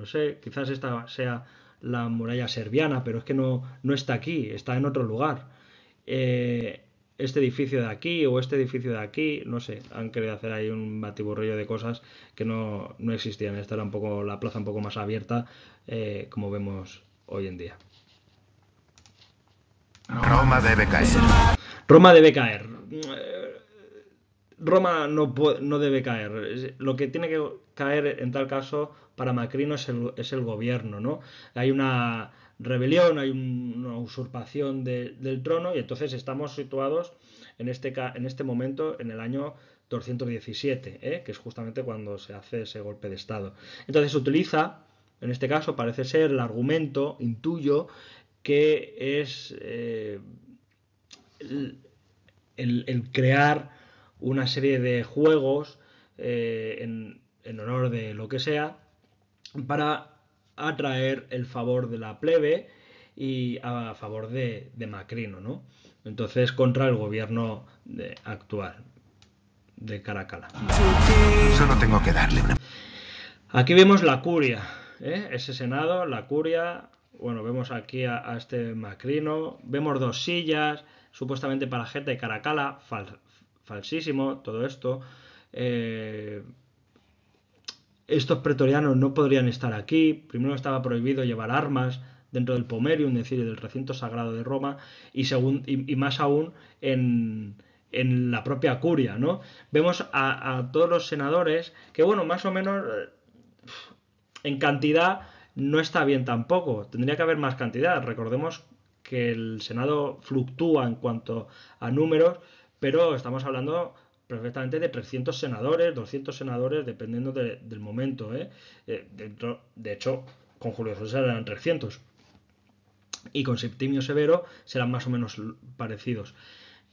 sé, quizás esta sea la muralla serbiana, pero es que no, está aquí, está en otro lugar. Eh, este edificio de aquí o este edificio de aquí, no sé, han querido hacer ahí un batiburrillo de cosas que no, existían. Esta era un poco la plaza un poco más abierta, eh, como vemos hoy en día. Roma debe caer. Roma debe caer. Eh, Roma no, no debe caer. Lo que tiene que caer en tal caso para Macrino es el, es el gobierno, ¿no? Hay una rebelión, hay una usurpación del trono y entonces estamos situados en este, en este momento en el año 217, ¿eh? que es justamente cuando se hace ese golpe de Estado. Entonces se utiliza, en este caso parece ser, el argumento, intuyo, que es eh, el, crear una serie de juegos eh, en, honor de lo que sea para atraer el favor de la plebe y a favor de, Macrino, ¿no? Entonces contra el gobierno actual de Caracala. no tengo que darle Aquí vemos la curia, ¿eh? ese senado, la curia, bueno, vemos aquí a, este Macrino, vemos dos sillas, supuestamente para gente de Caracala, falsísimo todo esto. Eh, estos pretorianos no podrían estar aquí, primero estaba prohibido llevar armas dentro del Pomerium, es decir, del recinto sagrado de Roma, y, según, más aún en, la propia curia, ¿no? Vemos a, todos los senadores que, bueno, más o menos eh, en cantidad no está bien tampoco. Tendría que haber más cantidad. Recordemos que el Senado fluctúa en cuanto a números, pero estamos hablando perfectamente de 300 senadores, 200 senadores, dependiendo del momento. ¿eh? Eh, dentro, de hecho, con Julio César eran 300. Y con Septimio Severo serán más o menos parecidos.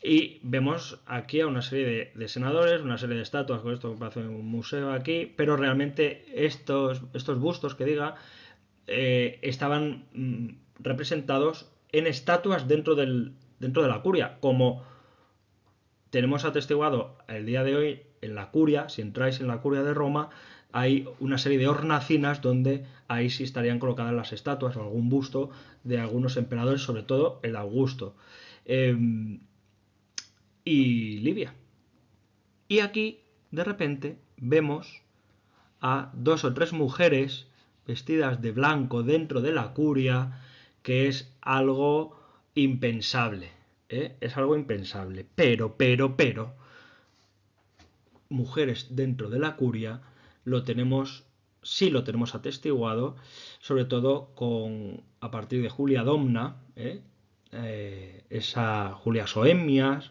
Y vemos aquí a una serie de, senadores, una serie de estatuas, con esto que parece un museo aquí, pero realmente estos, estos bustos que diga eh, estaban mm, representados en estatuas dentro, del, dentro de la curia, como tenemos atestiguado el día de hoy en la curia, si entráis en la curia de Roma, hay una serie de hornacinas donde ahí sí estarían colocadas las estatuas o algún busto de algunos emperadores, sobre todo el Augusto. Em, y Libia. Y aquí, de repente, vemos a dos o tres mujeres vestidas de blanco dentro de la curia, que es algo impensable. ¿eh? Es algo impensable. Pero, pero, pero, mujeres dentro de la curia lo tenemos, sí lo tenemos atestiguado, sobre todo con a partir de Julia Domna, ¿eh? Eh, esa Julia Soemias,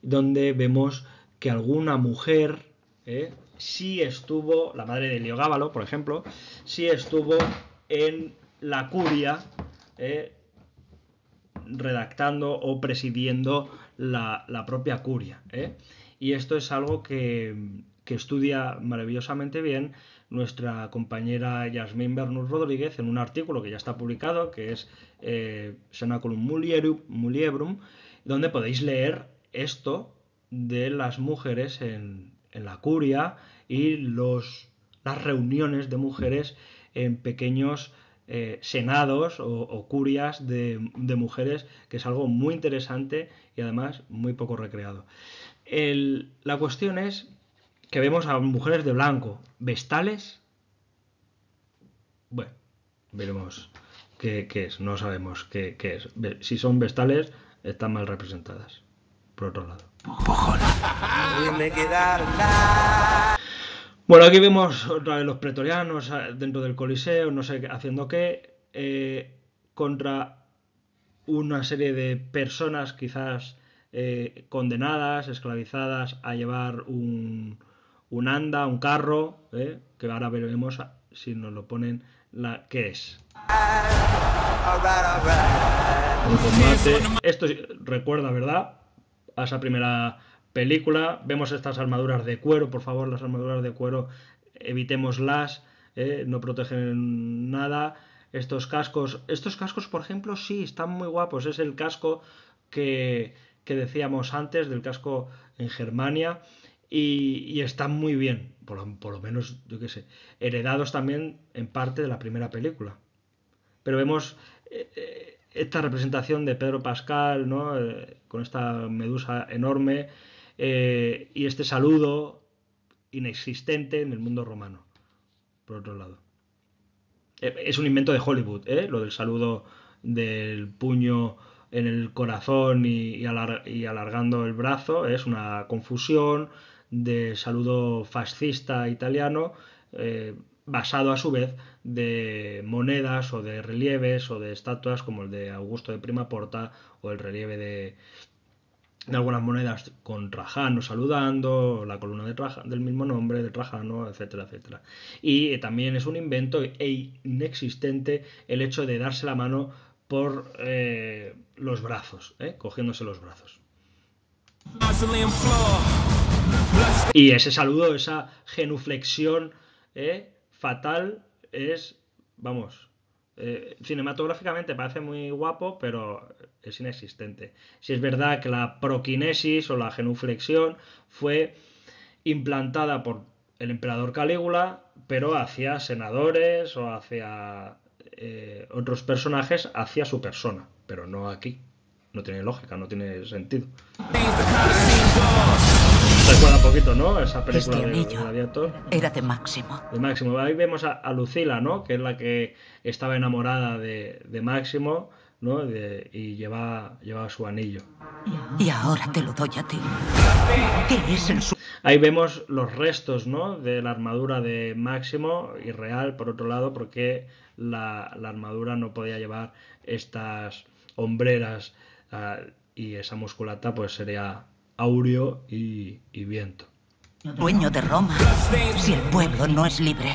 donde vemos que alguna mujer, si estuvo, la madre de Gábalo, por ejemplo, si estuvo en la curia eh, redactando o presidiendo la, propia curia. Eh. Y esto es algo que, estudia maravillosamente bien nuestra compañera Yasmín Bernus Rodríguez en un artículo que ya está publicado, que es eh, Senaculum Muliebrum, donde podéis leer esto de las mujeres en, en la curia y los, las reuniones de mujeres en pequeños eh, senados o, curias de, mujeres, que es algo muy interesante y además muy poco recreado. la cuestión es que vemos a mujeres de blanco, vestales. Bueno, veremos qué, es, no sabemos qué, qué es. Si son vestales, están mal representadas, por otro lado. Bueno, aquí vemos otra vez los pretorianos dentro del Coliseo, no sé haciendo qué, eh, contra una serie de personas quizás eh, condenadas, esclavizadas a llevar un, anda, un carro, eh, que ahora veremos si nos lo ponen la qué es. Esto recuerda, ¿verdad? a esa primera película. Vemos estas armaduras de cuero, por favor, las armaduras de cuero, evitémoslas, ¿eh? no protegen nada. Estos cascos, estos cascos, por ejemplo, sí, están muy guapos. Es el casco que, decíamos antes, del casco en Germania, y, están muy bien, por, lo menos, yo qué sé, heredados también en parte de la primera película. Pero vemos eh, eh, esta representación de Pedro Pascal, ¿no? Eh, con esta medusa enorme eh, y este saludo inexistente en el mundo romano, por otro lado. Eh, es un invento de Hollywood, ¿eh? lo del saludo del puño en el corazón y, alargando el brazo, es una confusión de saludo fascista italiano basado a su vez de monedas o de relieves o de estatuas como el de Augusto de Prima Porta o el relieve de, algunas monedas con Trajano saludando, la columna de del mismo nombre de Trajano, etcétera, etcétera. Y eh, también es un invento e inexistente el hecho de darse la mano por eh, los brazos, eh, cogiéndose los brazos. Y ese saludo, esa genuflexión, ¿eh? fatal es, vamos, eh, cinematográficamente parece muy guapo, pero es inexistente. Si es verdad que la proquinesis o la genuflexión fue implantada por el emperador Calígula, pero hacia senadores o hacia eh, otros personajes, hacia su persona, pero no aquí. No tiene lógica, no tiene sentido recuerda un poquito, ¿no? Esa película este de, Era de Máximo. De Máximo. Ahí vemos a, Lucila, ¿no? Que es la que estaba enamorada de, de Máximo, ¿no? y lleva, lleva su anillo. Y ahora te lo doy a ti. ¿Qué es el Ahí vemos los restos, ¿no? De la armadura de Máximo, y Real, por otro lado, porque la, la armadura no podía llevar estas hombreras ah, y esa musculata, pues sería Aureo y, y Viento. Dueño de Roma, si el pueblo no es libre.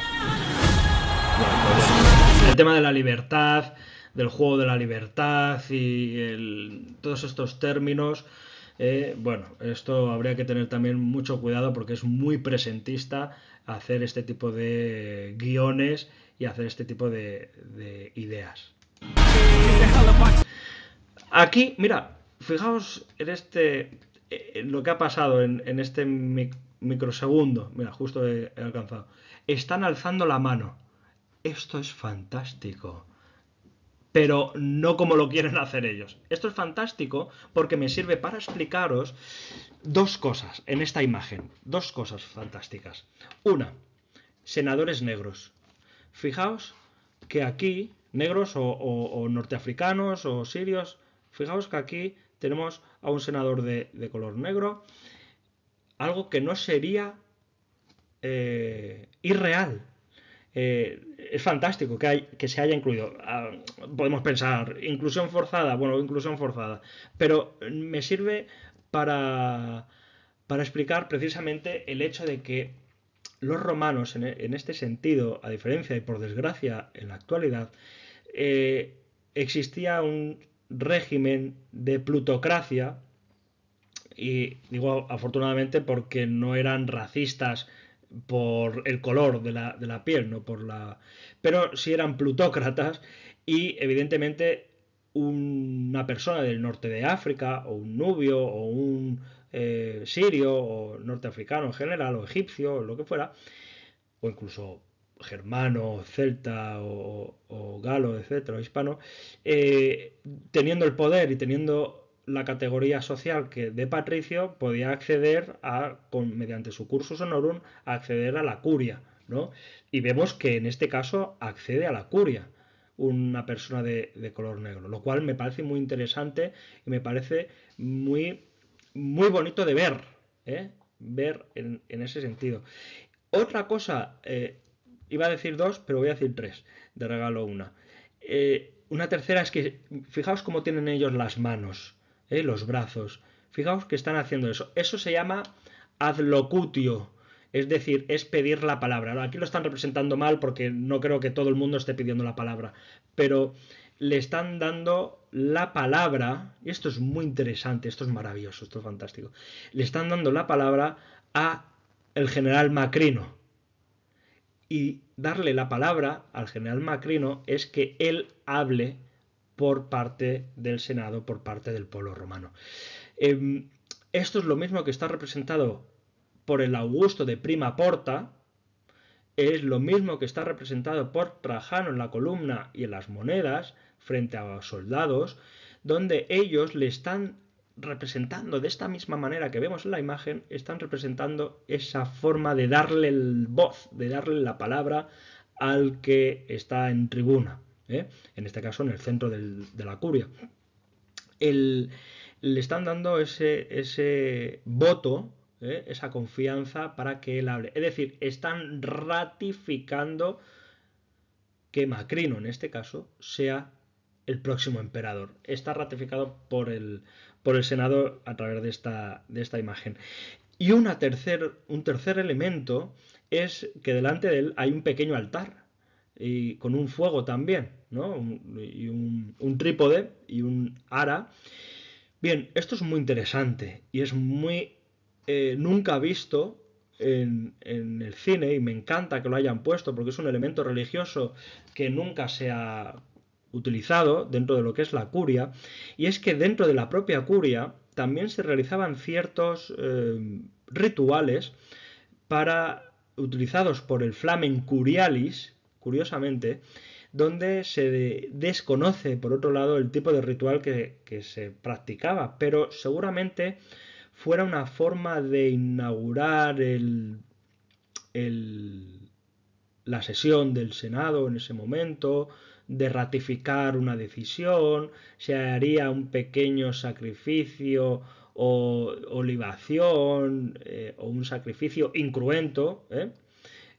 El tema de la libertad, del juego de la libertad y todos estos términos. Eh, bueno, esto habría que tener también mucho cuidado porque es muy presentista hacer este tipo de guiones y hacer este tipo de ideas. Aquí, mira, fijaos en este eh, lo que ha pasado en, este microsegundo, mira, justo he, alcanzado, están alzando la mano. Esto es fantástico pero no como lo quieren hacer ellos. Esto es fantástico porque me sirve para explicaros dos cosas en esta imagen, dos cosas fantásticas. Una, senadores negros. Fijaos que aquí, negros o norteafricanos o sirios, fijaos que aquí tenemos a un senador de, color negro, algo que no sería eh, irreal. Eh, es fantástico que, hay, que, se haya incluido. Ah, podemos pensar, inclusión forzada, bueno, inclusión forzada, pero me sirve para, para explicar precisamente el hecho de que los romanos, en, este sentido, a diferencia y por desgracia en la actualidad, eh, existía un régimen de plutocracia, y digo afortunadamente porque no eran racistas por el color de la, piel, no por la... pero sí eran plutócratas y evidentemente una persona del norte de África o un nubio o un eh, sirio o norteafricano en general o egipcio o lo que fuera, o incluso germano, celta o, galo, etcétera, o hispano, eh, teniendo el poder y teniendo la categoría social que de patricio podía acceder a, con, mediante su cursus honorum, acceder a la curia, ¿no? Y vemos que en este caso accede a la curia una persona de, color negro, lo cual me parece muy interesante y me parece muy, muy bonito de ver, ¿eh? ver en, ese sentido. Otra cosa eh, Iba a decir dos, pero voy a decir tres. De regalo una. Eh, una tercera es que fijaos cómo tienen ellos las manos, eh, los brazos. Fijaos que están haciendo eso. Eso se llama adlocutio. Es decir, es pedir la palabra. Aquí lo están representando mal porque no creo que todo el mundo esté pidiendo la palabra. Pero le están dando la palabra, y esto es muy interesante, esto es maravilloso, esto es fantástico, le están dando la palabra a el general Macrino y darle la palabra al general Macrino es que él hable por parte del Senado, por parte del pueblo romano. Em, esto es lo mismo que está representado por el Augusto de Prima Porta, es lo mismo que está representado por Trajano en la columna y en las monedas frente a los soldados, donde ellos le están representando de esta misma manera que vemos en la imagen, están representando esa forma de darle el voz, de darle la palabra al que está en tribuna, ¿eh? en este caso en el centro de la curia. le están dando ese, voto, ¿eh? esa confianza para que él hable. Es decir, están ratificando que Macrino, en este caso, sea el próximo emperador. Está ratificado por el, por el senador a través de esta, de esta imagen. Y una tercer, un tercer elemento es que delante de él hay un pequeño altar y con un fuego también, ¿no? Un, y un, trípode y un ara. Bien, esto es muy interesante y es muy eh, nunca visto en, en, el cine y me encanta que lo hayan puesto porque es un elemento religioso que nunca se ha utilizado dentro de lo que es la curia, y es que dentro de la propia curia también se realizaban ciertos eh, rituales para utilizados por el flamen curialis, curiosamente, donde se desconoce, por otro lado, el tipo de ritual que, se practicaba, pero seguramente fuera una forma de inaugurar el, la sesión del Senado en ese momento, de ratificar una decisión, se haría un pequeño sacrificio o, olivación eh, o un sacrificio incruento, ¿eh?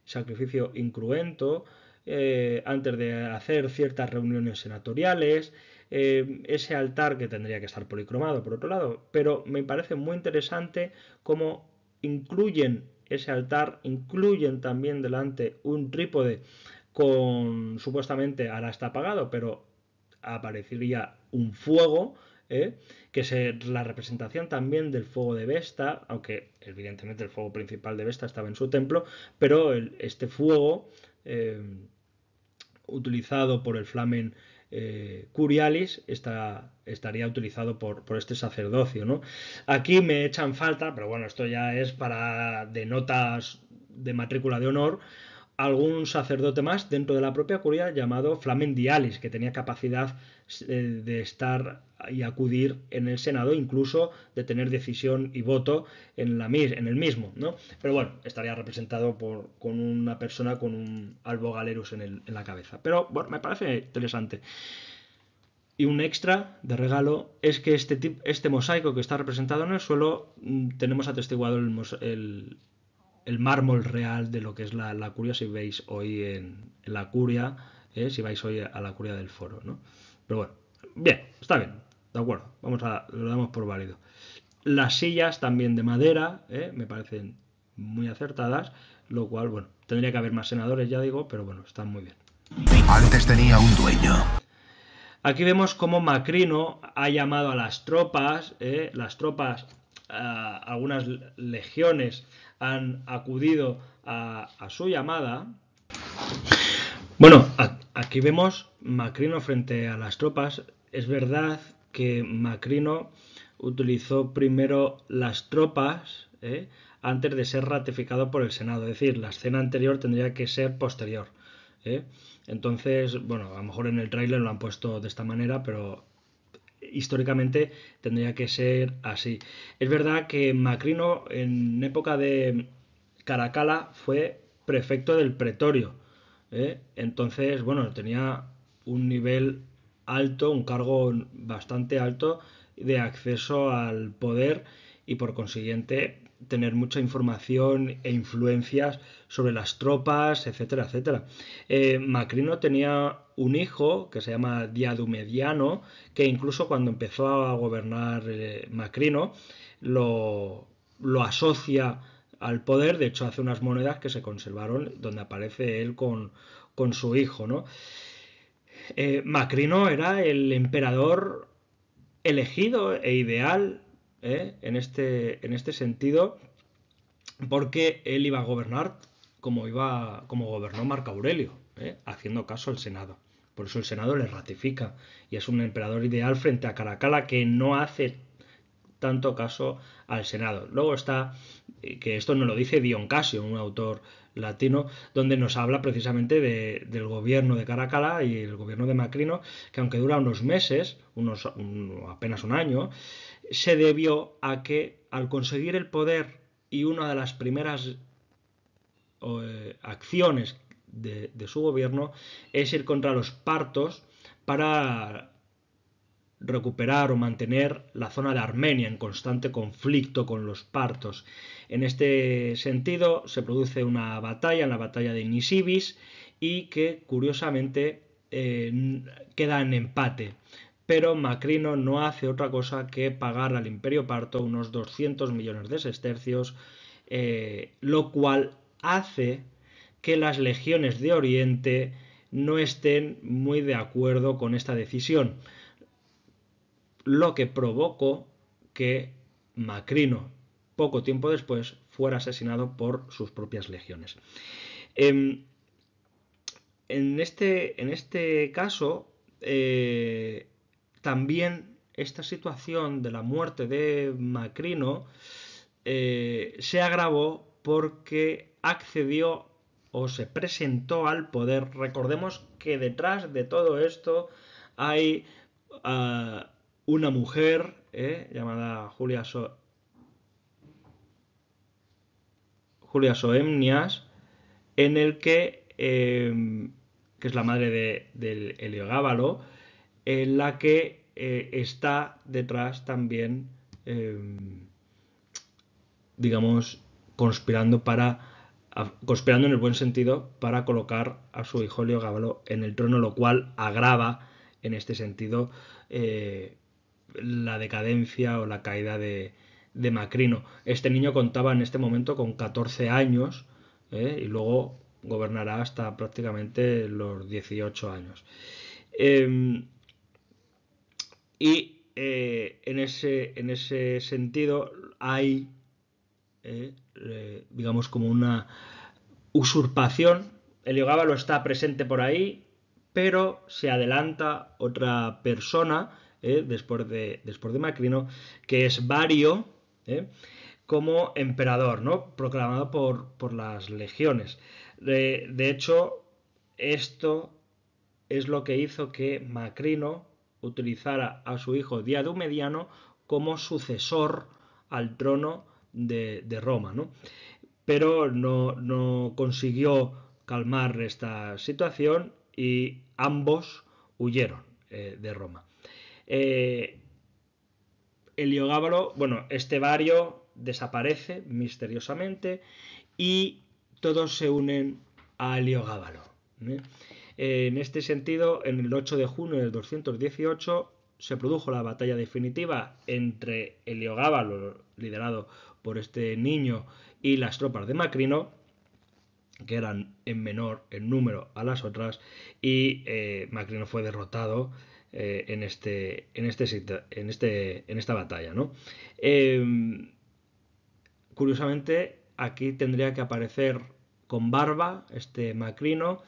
sacrificio incruento, eh, antes de hacer ciertas reuniones senatoriales, ese altar que tendría que estar policromado por otro lado, pero me parece muy interesante cómo incluyen ese altar, incluyen también delante un trípode con supuestamente ahora está apagado, pero aparecería un fuego, ¿eh? que es la representación también del fuego de Vesta, aunque evidentemente el fuego principal de Vesta estaba en su templo, pero este fuego eh, utilizado por el flamen eh, Curialis estaría utilizado por, este sacerdocio. ¿no? Aquí me echan falta, pero bueno, esto ya es para de notas de matrícula de honor, algún sacerdote más dentro de la propia curia llamado Flamendialis, que tenía capacidad eh, de estar y acudir en el Senado, incluso de tener decisión y voto en, en el mismo. ¿no? Pero bueno, estaría representado por, con una persona con un albo galerus en, la cabeza. Pero bueno, me parece interesante. Y un extra de regalo es que este, este mosaico que está representado en el suelo, mm, tenemos atestiguado el, el mármol real de lo que es la, curia si veis hoy en, la curia, eh, si vais hoy a la curia del foro, ¿no? Pero bueno, bien, está bien, de acuerdo, vamos a, lo damos por válido. Las sillas también de madera, eh, me parecen muy acertadas, lo cual, bueno, tendría que haber más senadores, ya digo, pero bueno, están muy bien. Antes tenía un dueño. Aquí vemos cómo Macrino ha llamado a las tropas, eh, las tropas algunas legiones han acudido a, su llamada. Bueno, aquí vemos Macrino frente a las tropas. Es verdad que Macrino utilizó primero las tropas ¿eh? antes de ser ratificado por el Senado. Es decir, la escena anterior tendría que ser posterior. ¿eh? Entonces, bueno, a lo mejor en el tráiler lo han puesto de esta manera, pero históricamente tendría que ser así. Es verdad que Macrino en época de Caracalla fue prefecto del pretorio. ¿eh? Entonces, bueno, tenía un nivel alto, un cargo bastante alto de acceso al poder y por consiguiente tener mucha información e influencias sobre las tropas, etcétera, etcétera. Eh, Macrino tenía un hijo que se llama Diadumediano, que incluso cuando empezó a gobernar eh, Macrino lo, lo asocia al poder, de hecho hace unas monedas que se conservaron donde aparece él con, con su hijo, ¿no? Eh, Macrino era el emperador elegido e ideal ¿eh? en, este, en este sentido, porque él iba a gobernar como, iba, como gobernó Marco Aurelio, ¿eh? haciendo caso al Senado. Por eso el Senado le ratifica y es un emperador ideal frente a Caracala que no hace tanto caso al Senado. Luego está, eh, que esto no lo dice Dion Casio, un autor latino, donde nos habla precisamente del gobierno de Caracala y el gobierno de Macrino, que aunque dura unos meses, unos, apenas un año, se debió a que al conseguir el poder y una de las primeras eh, acciones de, su gobierno es ir contra los partos para recuperar o mantener la zona de Armenia en constante conflicto con los partos. En este sentido se produce una batalla, en la batalla de Nisibis, y que curiosamente eh, queda en empate pero Macrino no hace otra cosa que pagar al imperio parto unos 200 millones de sestercios, eh, lo cual hace que las legiones de Oriente no estén muy de acuerdo con esta decisión, lo que provocó que Macrino, poco tiempo después, fuera asesinado por sus propias legiones. Em, en, este, en este caso, eh, también esta situación de la muerte de Macrino eh, se agravó porque accedió o se presentó al poder. Recordemos que detrás de todo esto hay ah, una mujer eh, llamada Julia, Soemnias, en el que, eh, que es la madre de, del Heliogábalo, en la que eh, está detrás también, em, digamos, conspirando para conspirando en el buen sentido para colocar a su hijo Leo Gabalo en el trono, lo cual agrava en este sentido eh, la decadencia o la caída de, Macrino. Este niño contaba en este momento con 14 años eh, y luego gobernará hasta prácticamente los 18 años. Em, y eh, en, ese, en ese sentido hay, eh, digamos, como una usurpación. El está presente por ahí, pero se adelanta otra persona eh, después, de, después de Macrino, que es Vario, como emperador, ¿no? proclamado por, por las legiones. de, de hecho, esto es lo que hizo que Macrino utilizara a su hijo Diado Mediano como sucesor al trono de, Roma, ¿no? Pero no, consiguió calmar esta situación y ambos huyeron eh, de Roma. Eh, bueno, este barrio desaparece misteriosamente y todos se unen a Heliogábalo. ¿eh? En este sentido, en el 8 de junio del 218 se produjo la batalla definitiva entre Heliogábalo, liderado por este niño, y las tropas de Macrino, que eran en menor en número a las otras, y eh, Macrino fue derrotado eh, este, este en, este, en, esta batalla. Em, curiosamente, aquí tendría que aparecer con barba este Macrino,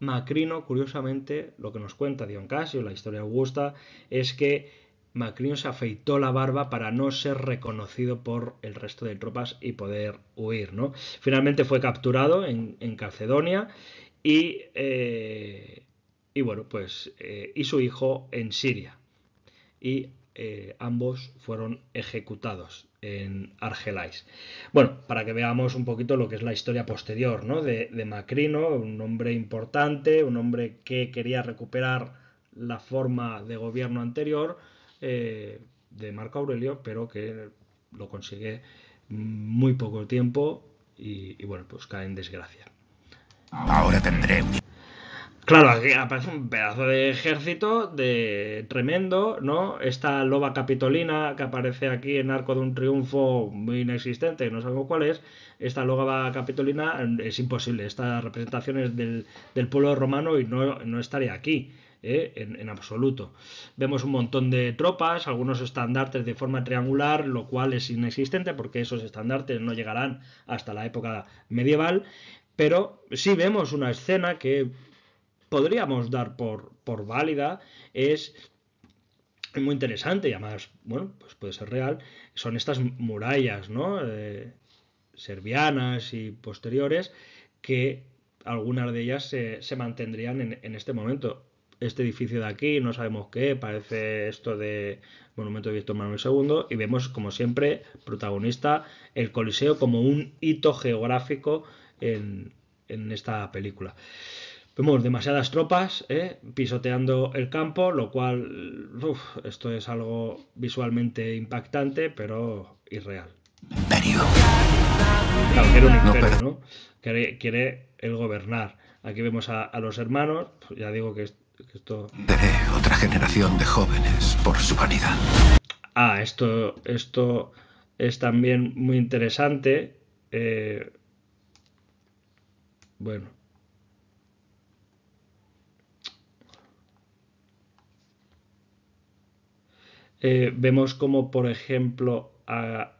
Macrino, curiosamente, lo que nos cuenta Dion Casio, la historia augusta, es que Macrino se afeitó la barba para no ser reconocido por el resto de tropas y poder huir. ¿no? Finalmente fue capturado en, en Calcedonia y, eh, y, bueno, pues, eh, y su hijo en Siria. Y eh, ambos fueron ejecutados en Argelais. Bueno, para que veamos un poquito lo que es la historia posterior ¿no? de, Macrino, un hombre importante, un hombre que quería recuperar la forma de gobierno anterior eh, de Marco Aurelio, pero que lo consigue muy poco tiempo y, bueno, pues cae en desgracia. Ahora tendré Claro, aquí aparece un pedazo de ejército de tremendo, ¿no? Esta loba capitolina que aparece aquí en Arco de un Triunfo muy inexistente, no sabemos cuál es. Esta loba capitolina eh, es imposible. Esta representación es del, pueblo romano y no, no estaría aquí. ¿eh? En, en, absoluto. Vemos un montón de tropas, algunos estandartes de forma triangular, lo cual es inexistente porque esos estandartes no llegarán hasta la época medieval, pero sí vemos una escena que podríamos dar por, válida es muy interesante y además, bueno, pues puede ser real, son estas murallas, ¿no? Eh, serbianas y posteriores que algunas de ellas se, mantendrían en, este momento. Este edificio de aquí, no sabemos qué, parece esto de Monumento de Víctor Manuel II y vemos, como siempre, protagonista el Coliseo como un hito geográfico en, en esta película. Vemos demasiadas tropas ¿eh? pisoteando el campo, lo cual, uf, esto es algo visualmente impactante, pero irreal. Imperio. quiere ¿no? Quiere, el gobernar. Aquí vemos a, los hermanos, pues ya digo que, esto... Veré otra generación de jóvenes por su vanidad. Ah, esto, esto es también muy interesante. Eh, bueno. Eh, vemos como, por ejemplo, a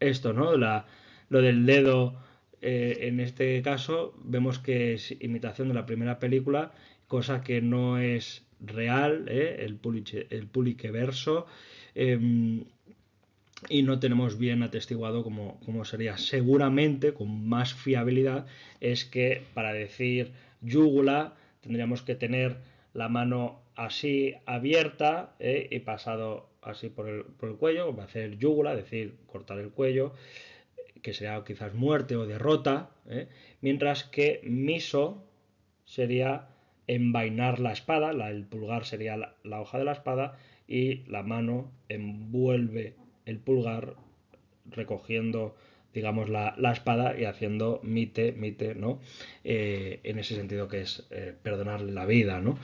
esto, ¿no? La, lo del dedo, eh, en este caso, vemos que es imitación de la primera película, cosa que no es real, ¿eh? el, puliche, el em, y no tenemos bien atestiguado como, sería. Seguramente, con más fiabilidad, es que para decir yugula tendríamos que tener la mano así abierta eh, y pasado así por el, cuello, va a hacer yugula, es decir, cortar el cuello, que sería quizás muerte o derrota, eh, mientras que miso sería envainar la espada, el pulgar sería la, hoja de la espada y la mano envuelve el pulgar recogiendo digamos la, espada y haciendo mite, mite, ¿no? Eh, en ese sentido que es perdonarle la vida, ¿no?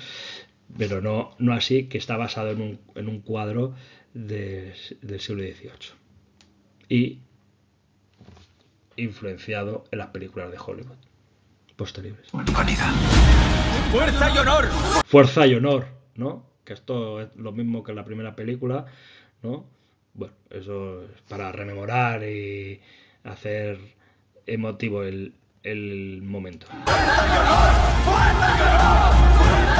pero no, no así que está basado en un, cuadro del siglo XVIII y influenciado en las películas de Hollywood posteriores. ¡Fuerza y honor! ¡Fuerza y honor! ¿No? Que esto es lo mismo que en la primera película, ¿no? Bueno, eso es para rememorar y hacer emotivo el, el momento. ¡Fuerza y honor! ¡Fuerza y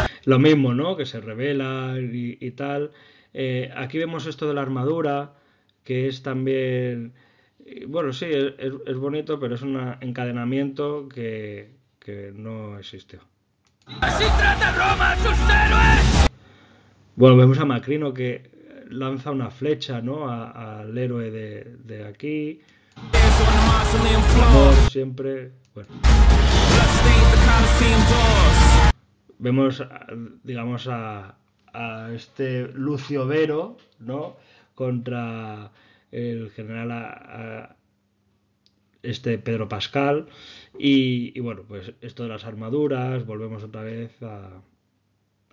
honor! lo mismo, ¿no? Que se revela y, tal. Eh, aquí vemos esto de la armadura, que es también, eh, bueno, sí, es, bonito, pero es un encadenamiento que, no existió. ¡Así trata Roma sus Bueno, vemos a Macrino que lanza una flecha, ¿no? Al héroe de, aquí. siempre. Bueno vemos, ah, digamos, a, este Lucio Vero, ¿no? Contra el general ah, ah, este Pedro Pascal. Y, bueno, pues esto de las armaduras, volvemos otra vez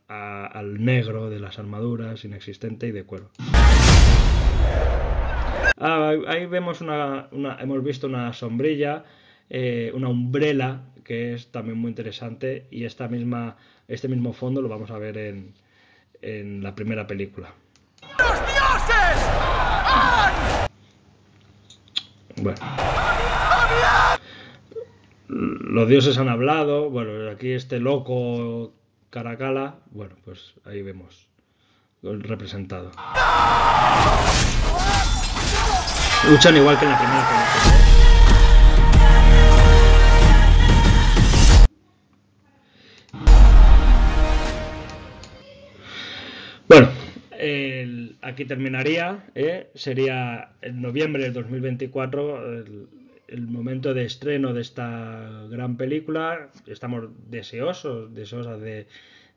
al negro de las armaduras, inexistente y de cuero. ahí vemos una, hemos visto una sombrilla, eh, una umbrela, que es también muy interesante, y esta misma este mismo fondo lo vamos a ver en, la primera película. ¡Los dioses! Bueno. Los dioses han hablado. Bueno, aquí este loco Caracala. Bueno, pues ahí vemos representado. Luchan igual que en la primera película. aquí terminaría. ¿eh? Sería en noviembre de 2024 el, momento de estreno de esta gran película. Estamos deseosos, deseosas de,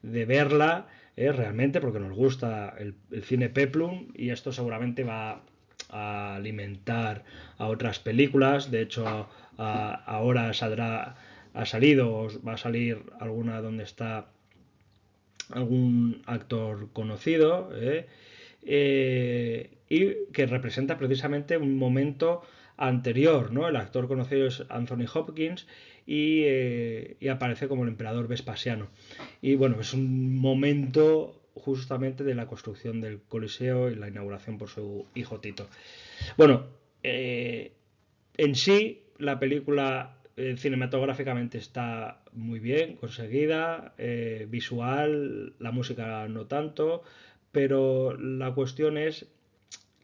verla ¿eh? realmente porque nos gusta el, cine Peplum y esto seguramente va a alimentar a otras películas. De hecho, ahora saldrá, ha salido, o va a salir alguna donde está algún actor conocido. ¿eh? Eh, y que representa precisamente un momento anterior, ¿no? El actor conocido es Anthony Hopkins eh, y, aparece como el emperador Vespasiano. Y bueno, es un momento justamente de la construcción del Coliseo y la inauguración por su hijo Tito. Bueno, eh, en sí la película cinematográficamente está muy bien conseguida, visual, la música no tanto, pero la cuestión es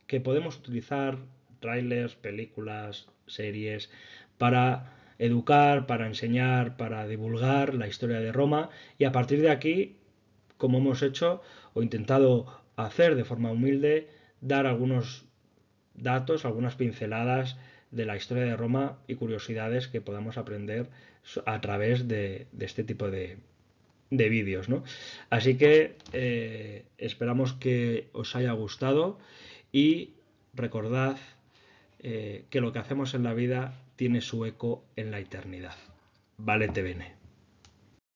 que podemos utilizar trailers, películas, series, para educar, para enseñar, para divulgar la historia de Roma y a partir de aquí, como hemos hecho o intentado hacer de forma humilde, dar algunos datos, algunas pinceladas de la historia de Roma y curiosidades que podamos aprender a través de, de este tipo de, de vídeos, ¿no? Así que eh, esperamos que os haya gustado y recordad eh, que lo que hacemos en la vida tiene su eco en la eternidad. Vale, te